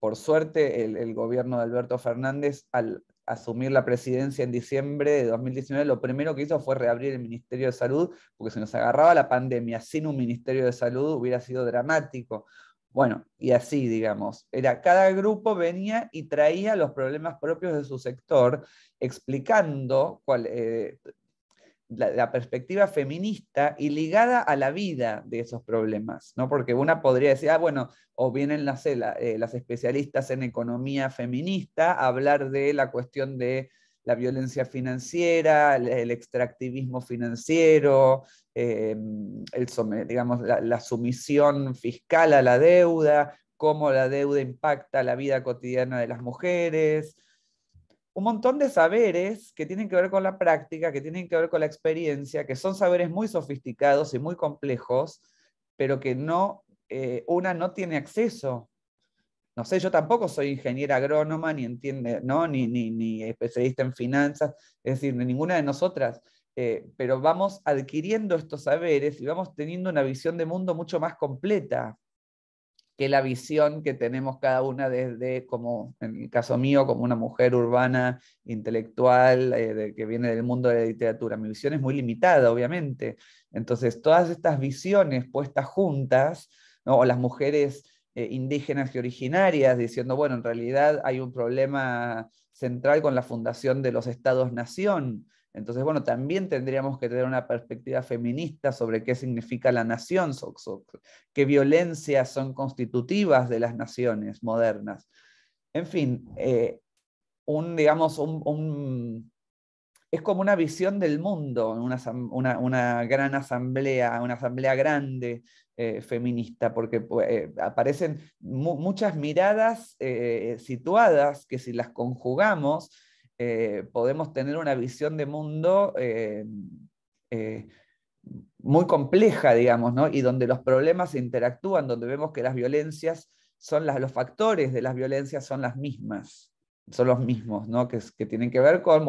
Por suerte, el, el gobierno de Alberto Fernández, al asumir la presidencia en diciembre de 2019, lo primero que hizo fue reabrir el Ministerio de Salud, porque si nos agarraba la pandemia sin un Ministerio de Salud hubiera sido dramático. Bueno, y así, digamos, era cada grupo venía y traía los problemas propios de su sector, explicando eh, la, perspectiva feminista y ligada a la vida de esos problemas, ¿no? Porque una podría decir, ah, bueno, o vienen las, eh, eh, las especialistas en economía feminista a hablar de la cuestión de la violencia financiera, el, extractivismo financiero, eh, el, digamos, la, sumisión fiscal a la deuda, cómo la deuda impacta la vida cotidiana de las mujeres, un montón de saberes que tienen que ver con la práctica, que tienen que ver con la experiencia, que son saberes muy sofisticados y muy complejos, pero que no, eh, una no tiene acceso no sé, yo tampoco soy ingeniera agrónoma, ni entiende, ¿no? Ni, ni, especialista en finanzas, es decir, ninguna de nosotras, eh, pero vamos adquiriendo estos saberes y vamos teniendo una visión de mundo mucho más completa que la visión que tenemos cada una desde, como en el caso mío, como una mujer urbana, intelectual, eh, que viene del mundo de la literatura. Mi visión es muy limitada, obviamente. Entonces, todas estas visiones puestas juntas, o las mujeres eh, indígenas y originarias, diciendo, bueno, en realidad hay un problema central con la fundación de los estados-nación. Entonces, bueno, también tendríamos que tener una perspectiva feminista sobre qué significa la nación, qué violencias son constitutivas de las naciones modernas. En fin, eh, un, digamos, un, es como una visión del mundo, una, gran asamblea, una asamblea grande eh, feminista, porque pues, eh, aparecen muchas miradas eh, situadas que si las conjugamos podemos tener una visión de mundo muy compleja, digamos, y donde los problemas interactúan, donde vemos que las violencias son las, los factores de las violencias son las mismas son los mismos, ¿no? Que, tienen que ver con,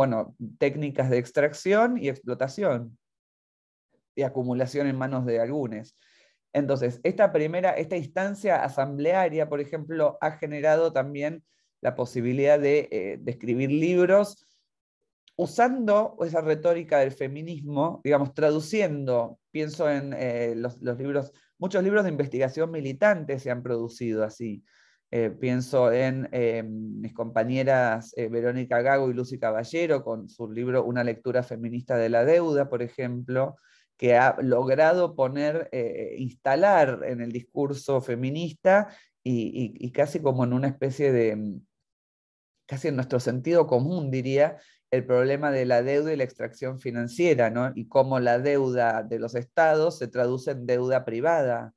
técnicas de extracción y explotación y acumulación en manos de algunos. Entonces, esta primera, esta instancia asamblearia, por ejemplo, ha generado también la posibilidad de, eh, escribir libros usando esa retórica del feminismo, digamos, traduciendo, pienso en eh, los, libros, muchos libros de investigación militante se han producido así, eh, pienso en eh, mis compañeras eh, Verónica Gago y Lucy Caballero con su libro Una lectura feminista de la deuda, por ejemplo, que ha logrado poner, instalar en el discurso feminista y, y, casi como en una especie de, mm, casi en nuestro sentido común, diría, el problema de la deuda y la extracción financiera, ¿no? Y cómo la deuda de los estados se traduce en deuda privada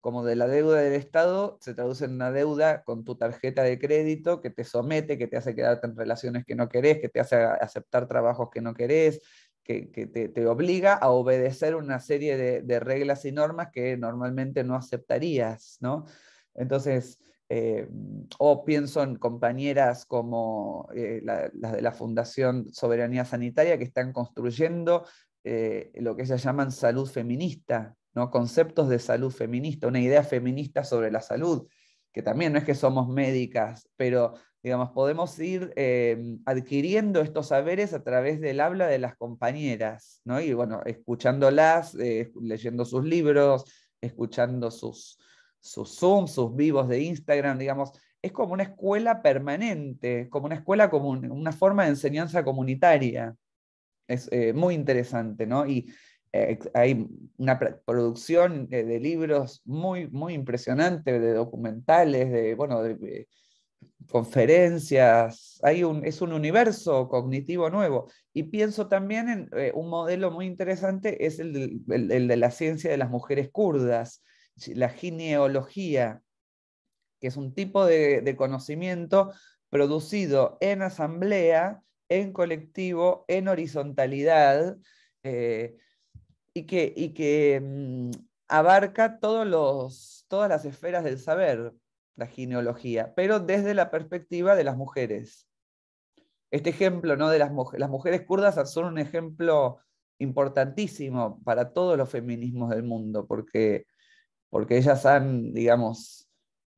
como de la deuda del Estado, se traduce en una deuda con tu tarjeta de crédito que te somete, que te hace quedarte en relaciones que no querés, que te hace aceptar trabajos que no querés, que, te, obliga a obedecer una serie de, reglas y normas que normalmente no aceptarías, ¿no? Entonces, eh, o pienso en compañeras como eh, las de la Fundación Soberanía Sanitaria que están construyendo eh, lo que ellas llaman salud feminista, conceptos de salud feminista, una idea feminista sobre la salud, que también no es que somos médicas, pero digamos, podemos ir em, adquiriendo estos saberes a través del habla de las compañeras, ¿no? y bueno, escuchándolas, eh, leyendo sus libros, escuchando sus, sus Zoom, sus vivos de Instagram, digamos, es como una escuela permanente, como una escuela, común, una forma de enseñanza comunitaria. Es eh, muy interesante, ¿no? Y, hay una producción de, libros muy, muy impresionante, de documentales, de, bueno, de, conferencias, hay un, es un universo cognitivo nuevo. Y pienso también en eh, un modelo muy interesante, es el, de la ciencia de las mujeres kurdas, la gineología, que es un tipo de, conocimiento producido en asamblea, en colectivo, en horizontalidad. Eh, y que, mm, abarca todas las esferas del saber, la genealogía, pero desde la perspectiva de las mujeres. Este ejemplo ¿no? de las, mujeres kurdas son un ejemplo importantísimo para todos los feminismos del mundo, porque, ellas han, digamos,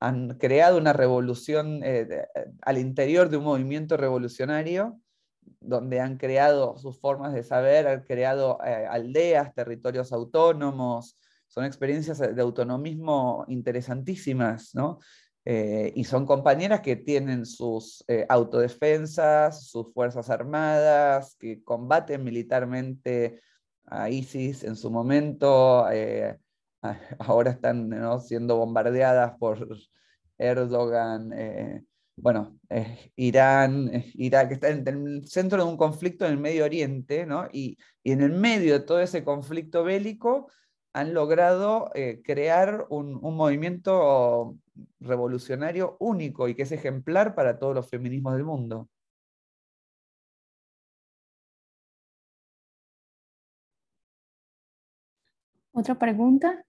han creado una revolución eh, al interior de un movimiento revolucionario donde han creado sus formas de saber, han creado eh, aldeas, territorios autónomos, son experiencias de autonomismo interesantísimas, ¿no? Eh, y son compañeras que tienen sus eh, autodefensas, sus fuerzas armadas, que combaten militarmente a ISIS en su momento, *laughs* ahora están siendo bombardeadas por Erdogan bueno, Irán, que está en, el centro de un conflicto en el Medio Oriente, ¿no? Y, en el medio de todo ese conflicto bélico han logrado eh, crear un, un, movimiento revolucionario único y que es ejemplar para todos los feminismos del mundo. ¿Otra pregunta?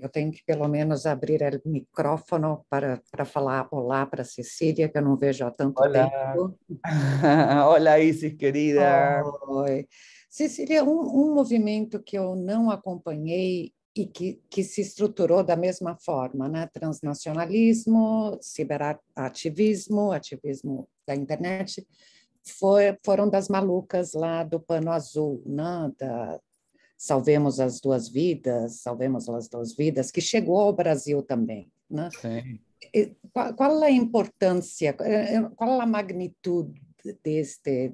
Eu tenho que, pelo menos, abrir o micrófono para, para falar olá para Cecília, que eu não vejo há tanto olá. tempo. *laughs* olá, Isis, querida. Oi. Cecília, um, um movimento que eu não acompanhei e que, que se estruturou da mesma forma, né? Transnacionalismo, ciberativismo, ativismo da internet, foi, foram das malucas lá do pano azul, né? da, Salvemos as Duas Vidas, Salvemos as Duas Vidas, que chegou ao Brasil também. Né? Qual, qual, a importância, é, é, qual a magnitude deste,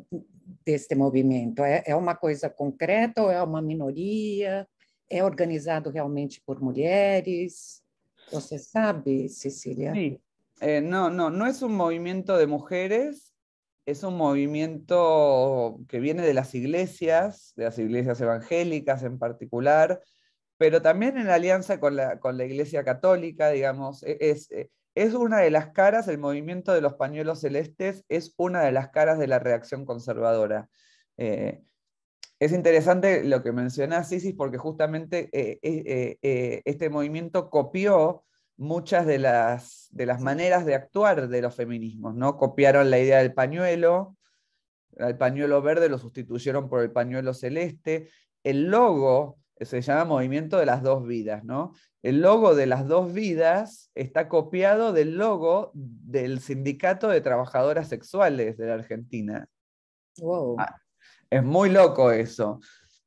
deste movimento? É, é uma coisa concreta ou é uma minoria? É organizado realmente por mulheres? Você sabe, Cecília? Sim. Eh, no, no, no es un movimiento de mujeres, es un movimiento que viene de las iglesias, de las iglesias evangélicas en particular, pero también en alianza con la, Iglesia Católica, digamos, e, eh, es, una de las caras, el movimiento de los pañuelos celestes es una de las caras de la reacción conservadora. Eh, es interesante lo que mencionas Sisis porque justamente eh, este movimiento copió muchas de las, de las maneras de actuar de los feminismos, ¿no? Copiaron la idea del pañuelo, el pañuelo verde lo sustituyeron por el pañuelo celeste, el logo se llama movimiento de las dos vidas, ¿no? El logo de las dos vidas está copiado del logo del sindicato de trabajadoras sexuales de la Argentina. Wow. Ah, es muy loco eso,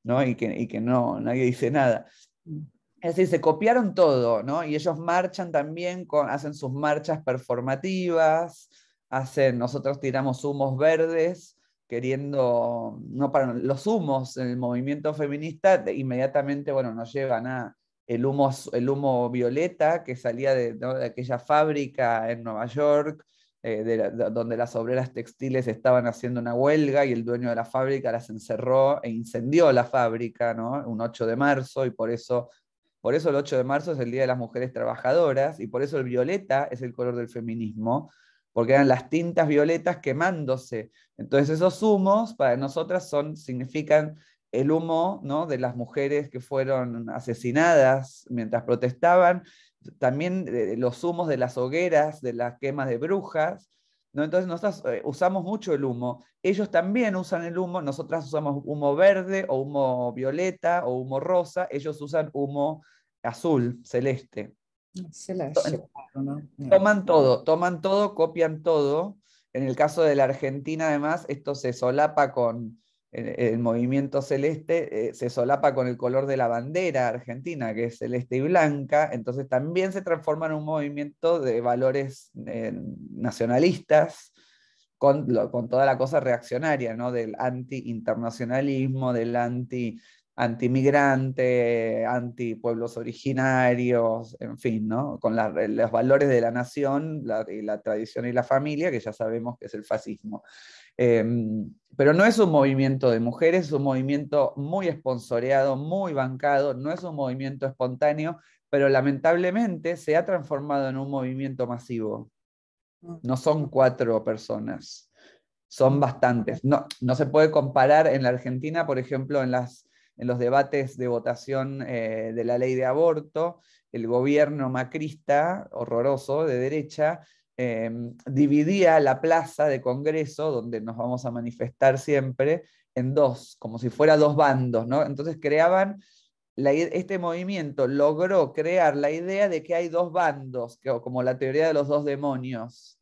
¿no? Y que, y que no, nadie dice nada. Mm. Es decir, se copiaron todo, ¿no? Y ellos marchan también, con, hacen sus marchas performativas, hacen, nosotros tiramos humos verdes, queriendo, no, para los humos en el movimiento feminista, inmediatamente, bueno, nos llevan a el humo, el humo violeta que salía de, aquella fábrica en Nueva York, eh, donde las obreras textiles estaban haciendo una huelga y el dueño de la fábrica las encerró e incendió la fábrica, ¿no? Un 8 de marzo y por eso por eso el 8 de marzo es el Día de las Mujeres Trabajadoras y por eso el violeta es el color del feminismo, porque eran las tintas violetas quemándose. Entonces esos humos para nosotras son, significan el humo ¿no? de las mujeres que fueron asesinadas mientras protestaban, también eh, los humos de las hogueras, de las quemas de brujas. ¿no? Entonces nosotros eh, usamos mucho el humo. Ellos también usan el humo, nosotras usamos humo verde o humo violeta o humo rosa, ellos usan humo azul, celeste. Celeste. Toman todo, toman todo, copian todo. En el caso de la Argentina, además, esto se solapa con el, movimiento celeste, eh, se solapa con el color de la bandera argentina, que es celeste y blanca. Entonces también se transforma en un movimiento de valores eh, nacionalistas. Con, con, toda la cosa reaccionaria, ¿no? del anti-internacionalismo, del anti antimigrante, anti pueblos originarios, en fin, ¿no? con los valores de la nación, la, la, tradición y la familia, que ya sabemos que es el fascismo. Em, pero no es un movimiento de mujeres, es un movimiento muy esponsoreado, muy bancado, no es un movimiento espontáneo, pero lamentablemente se ha transformado en un movimiento masivo. Mm. No son cuatro personas, son bastantes. No, no se puede comparar en la Argentina, por ejemplo, en las en los debates de votación eh, de la ley de aborto, el gobierno macrista, horroroso, de derecha, em, dividía la plaza de Congreso, donde nos vamos a manifestar siempre, en dos, como si fuera dos bandos, Entonces creaban, este movimiento logró crear la idea de que hay dos bandos, que, como la teoría de los dos demonios,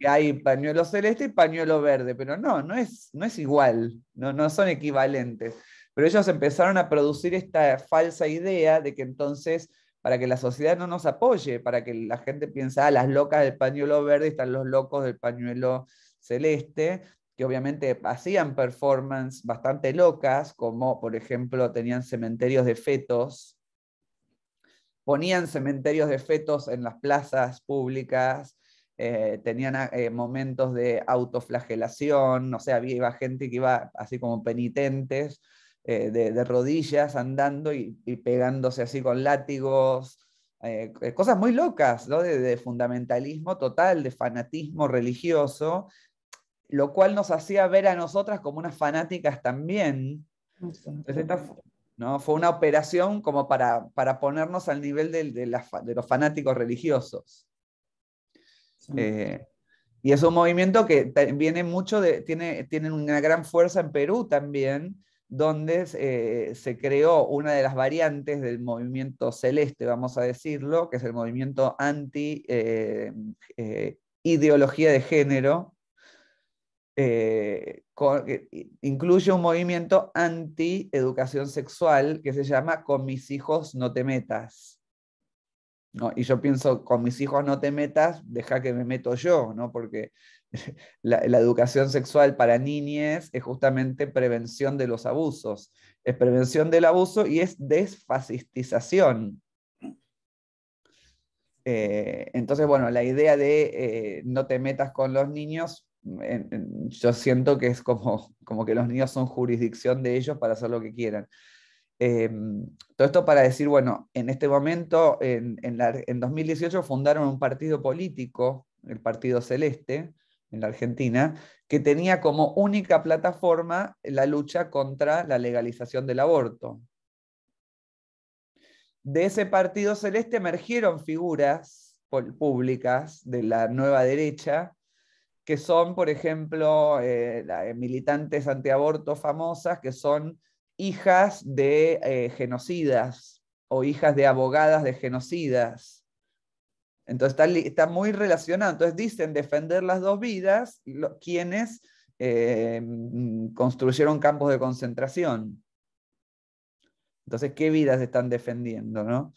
que hay pañuelo celeste y pañuelo verde, pero no, no es, no es igual, no, no son equivalentes. Pero ellos empezaron a producir esta falsa idea de que entonces, para que la sociedad no nos apoye, para que la gente piensa, ah, las locas del pañuelo verde están los locos del pañuelo celeste, que obviamente hacían performance bastante locas, como por ejemplo tenían cementerios de fetos, ponían cementerios de fetos en las plazas públicas, eh, tenían ah, eh, momentos de autoflagelación, no sea, había, gente que iba así como penitentes eh, de, rodillas andando y, pegándose así con látigos, eh, eh, cosas muy locas, ¿no? de, fundamentalismo total, de fanatismo religioso, lo cual nos hacía ver a nosotras como unas fanáticas también. ¿no? Fue una operación como para, para ponernos al nivel de, los fanáticos religiosos. y es un movimiento que viene mucho de, tiene, tiene una gran fuerza en Perú también, donde eh, se creó una de las variantes del movimiento celeste, vamos a decirlo, que es el movimiento anti eh, eh, ideología de género, incluye un movimiento anti educación sexual que se llama Con mis hijos no te metas. ¿No? Y yo pienso, con mis hijos no te metas, deja que me meto yo, ¿no? porque *laughs* la, educación sexual para niñas es justamente prevención de los abusos, es prevención del abuso y es desfascistización. Eh, entonces, bueno, la idea de eh, no te metas con los niños, yo siento que es como, que los niños son jurisdicción de ellos para hacer lo que quieran. Em, todo esto para decir, bueno, en este momento, en, en 2018 fundaron un partido político, el Partido Celeste, en la Argentina, que tenía como única plataforma la lucha contra la legalización del aborto. De ese partido celeste emergieron figuras públicas de la nueva derecha, que son, por ejemplo, eh, eh, militantes antiaborto famosas, que son hijas de eh, genocidas o hijas de abogadas de genocidas entonces está, muy relacionado. Entonces dicen defender las dos vidas quienes eh, construyeron campos de concentración. Entonces, ¿qué vidas están defendiendo? ¿no?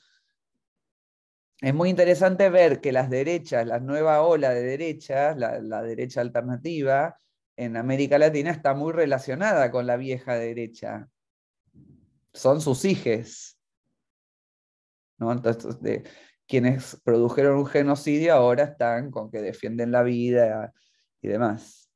Es muy interesante ver que las derechas, la nueva ola de derechas, la, derecha alternativa en América Latina está muy relacionada con la vieja derecha. Son sus hijes. Entonces, de, quienes produjeron un genocidio ahora están con que defienden la vida y demás.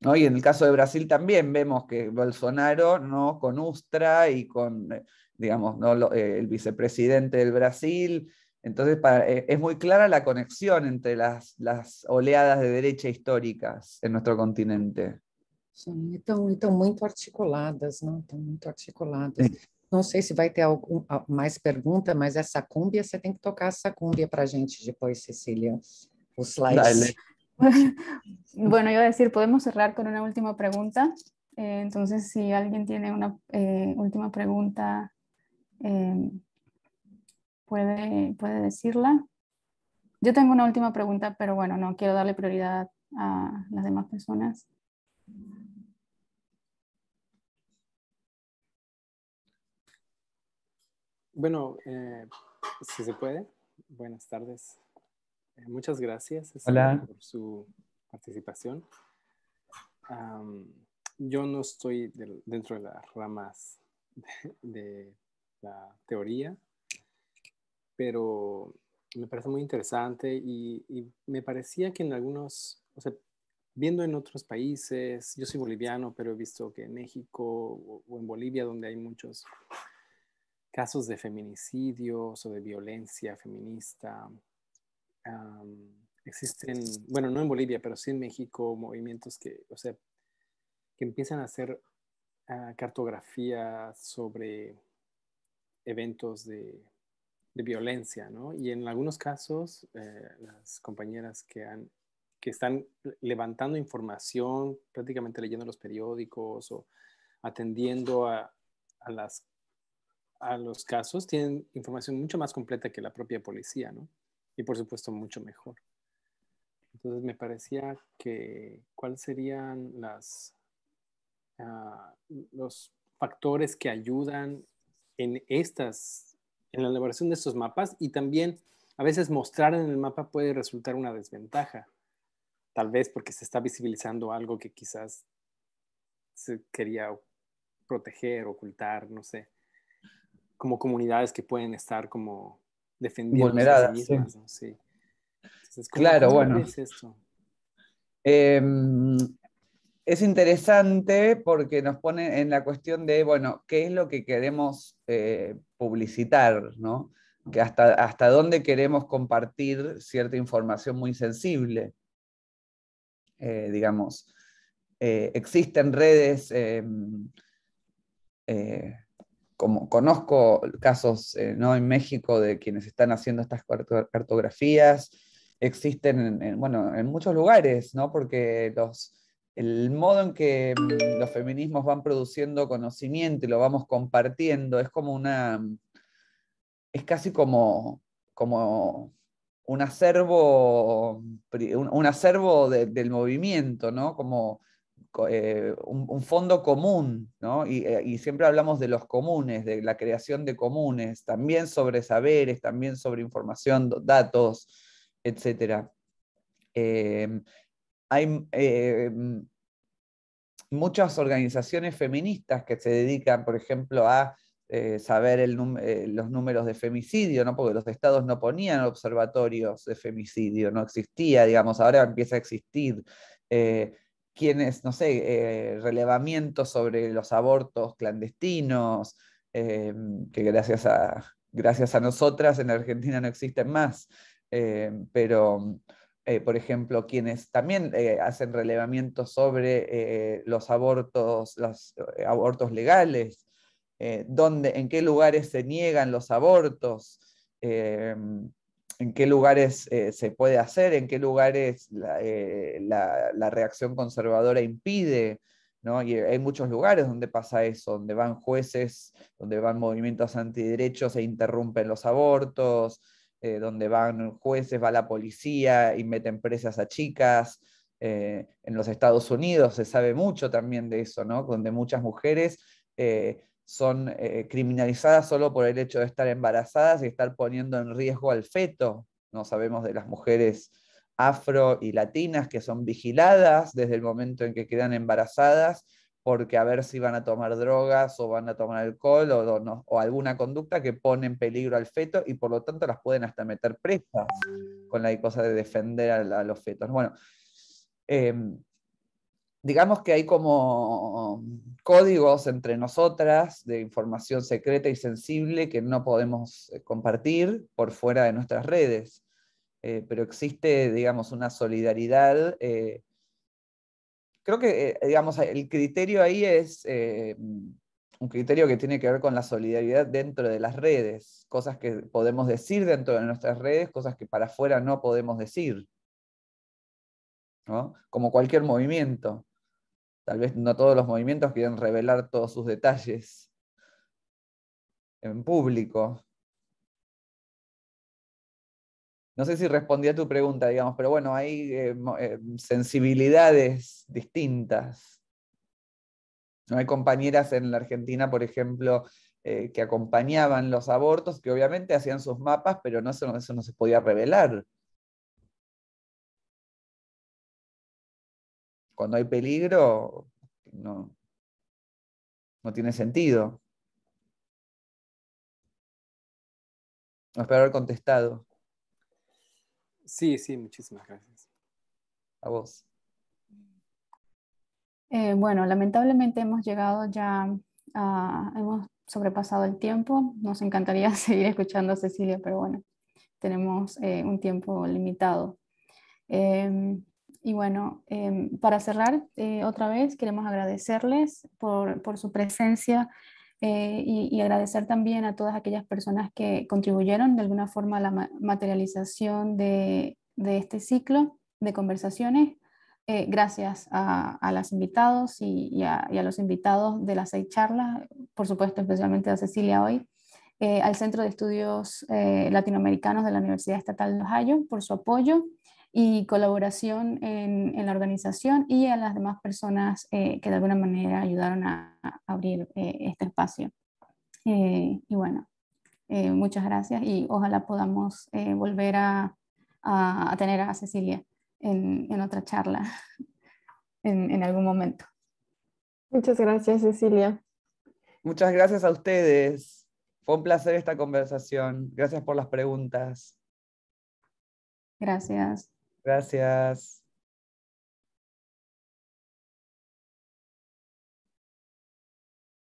Y en el caso de Brasil también vemos que Bolsonaro no con Ustra y con, eh, digamos, ¿no? Eh, el vicepresidente del Brasil. Entonces eh, es muy clara la conexión entre las, las oleadas de derecha históricas en nuestro continente. Son muy muy articuladas, no están articuladas sé si se vai ter algum, más pergunta, mas essa cumbia, você tem que tocar esa cumbia para gente depois, Cecília. Os slides. *laughs* bueno, yo decir, podemos cerrar con una última pregunta. Eh, entonces, si alguien tiene una eh, última pregunta, eh, puede, puede decirla. Yo tengo una última pregunta, pero bueno, no quiero darle prioridad a las demás personas. Bueno, eh, si se puede, buenas tardes. Eh, muchas gracias por su participación. yo no estoy dentro de las ramas de, la teoría, pero me parece muy interesante y, me parecía que en algunos, o sea, viendo en otros países, yo soy boliviano, pero he visto que en México o en Bolivia, donde hay muchos casos de feminicidios o de violencia feminista. existen, bueno, no en Bolivia, pero sí en México, movimientos que, o sea, que empiezan a hacer ah, cartografía sobre eventos de, violencia, ¿no? Y en algunos casos, eh, las compañeras que, han, que están levantando información, prácticamente leyendo los periódicos o atendiendo a, a las a los casos tienen información mucho más completa que la propia policía, ¿no? Y por supuesto mucho mejor. Entonces me parecía que cuáles serían las, ah, los factores que ayudan en estas, en la elaboración de estos mapas y también a veces mostrar en el mapa puede resultar una desventaja, tal vez porque se está visibilizando algo que quizás se quería proteger, ocultar, no sé como comunidades que pueden estar como defendiendo sí claro, bueno. Em, es, interesante porque nos pone en la cuestión de, bueno, ¿qué es lo que queremos eh, publicitar? ¿no? Que hasta, hasta dónde queremos compartir cierta información muy sensible, eh, digamos. Eh, existen redes em, como conozco casos eh, ¿no? en México de quienes están haciendo estas cartografías, existen en, bueno, en muchos lugares, porque los, el modo en que mm, los feminismos van produciendo conocimiento y lo vamos compartiendo es como una, mm, es casi como, como un acervo, un, acervo del movimiento, ¿no? como eh, un, fondo común, ¿no? Eh, y, siempre hablamos de los comunes, de la creación de comunes, también sobre saberes, también sobre información, datos, etc. Em, hay em, muchas organizaciones feministas que se dedican, por ejemplo, a eh, saber los números de femicidio, ¿no? porque los estados no ponían observatorios de femicidio, no existía, digamos, ahora empieza a existir quienes, no sé, eh, relevamientos sobre los abortos clandestinos, eh, que gracias a, gracias a nosotras en Argentina no existen más, eh, pero por ejemplo, quienes también hacen relevamientos sobre los abortos, los abortos legales, en qué lugares se niegan los abortos en qué lugares eh, se puede hacer, en qué lugares la, eh, reacción conservadora impide, ¿no? hay muchos lugares donde pasa eso, donde van jueces, donde van movimientos antiderechos e interrumpen los abortos, eh, donde van jueces, va la policía y meten presas a chicas. en los Estados Unidos se sabe mucho también de eso, Donde muchas mujeres son eh, eh, criminalizadas solo por el hecho de estar embarazadas y estar poniendo en riesgo al feto. No sabemos de las mujeres afro y latinas que son vigiladas desde el momento en que quedan embarazadas porque a ver si van a tomar drogas o van a tomar alcohol o, alguna conducta que pone en peligro al feto y por lo tanto las pueden hasta meter presas con la cosa de defender a, los fetos. Bueno, em, digamos que hay como códigos entre nosotras de información secreta y sensible que no podemos eh, compartir por fuera de nuestras redes. Eh, pero existe, digamos, una solidaridad. Eh, creo que, digamos, el criterio ahí es un criterio que tiene que ver con la solidaridad dentro de las redes, cosas que podemos decir dentro de nuestras redes, cosas que para afuera no podemos decir. Como cualquier movimiento. Tal vez no todos los movimientos quieren revelar todos sus detalles en público. No sé si respondí a tu pregunta, digamos, pero bueno, hay eh, eh, sensibilidades distintas. ¿No? Hay compañeras en la Argentina, por ejemplo, eh, que acompañaban los abortos, que obviamente hacían sus mapas, pero no, eso no se podía revelar. cuando hay peligro, no, no tiene sentido. espero haber contestado. Sí, sí, muchísimas gracias. A vos. Eh, bueno, lamentablemente hemos llegado ya, a, hemos sobrepasado el tiempo. Nos encantaría *laughs* seguir escuchando a Cecilia, pero bueno, tenemos eh, un tiempo limitado. Eh, y bueno, em, para cerrar, eh, otra vez queremos agradecerles por, su presencia eh, y, agradecer también a todas aquellas personas que contribuyeron de alguna forma a la materialización de, este ciclo de conversaciones. Eh, gracias a, a las invitados y, a, a, los invitados de las seis charlas, por supuesto, especialmente a Cecilia hoy, al Centro de Estudios Latinoamericanos de la Universidad Estatal de Ohio por su apoyo y colaboración en, la organización y a las demás personas eh, que de alguna manera ayudaron a, abrir eh, este espacio. Eh, y bueno, muchas gracias y ojalá podamos volver a, tener a Cecilia en, otra charla *laughs* en algún momento. Muchas gracias, Cecilia. Muchas gracias a ustedes. Fue un placer esta conversación. Gracias por las preguntas. Gracias. Gracias.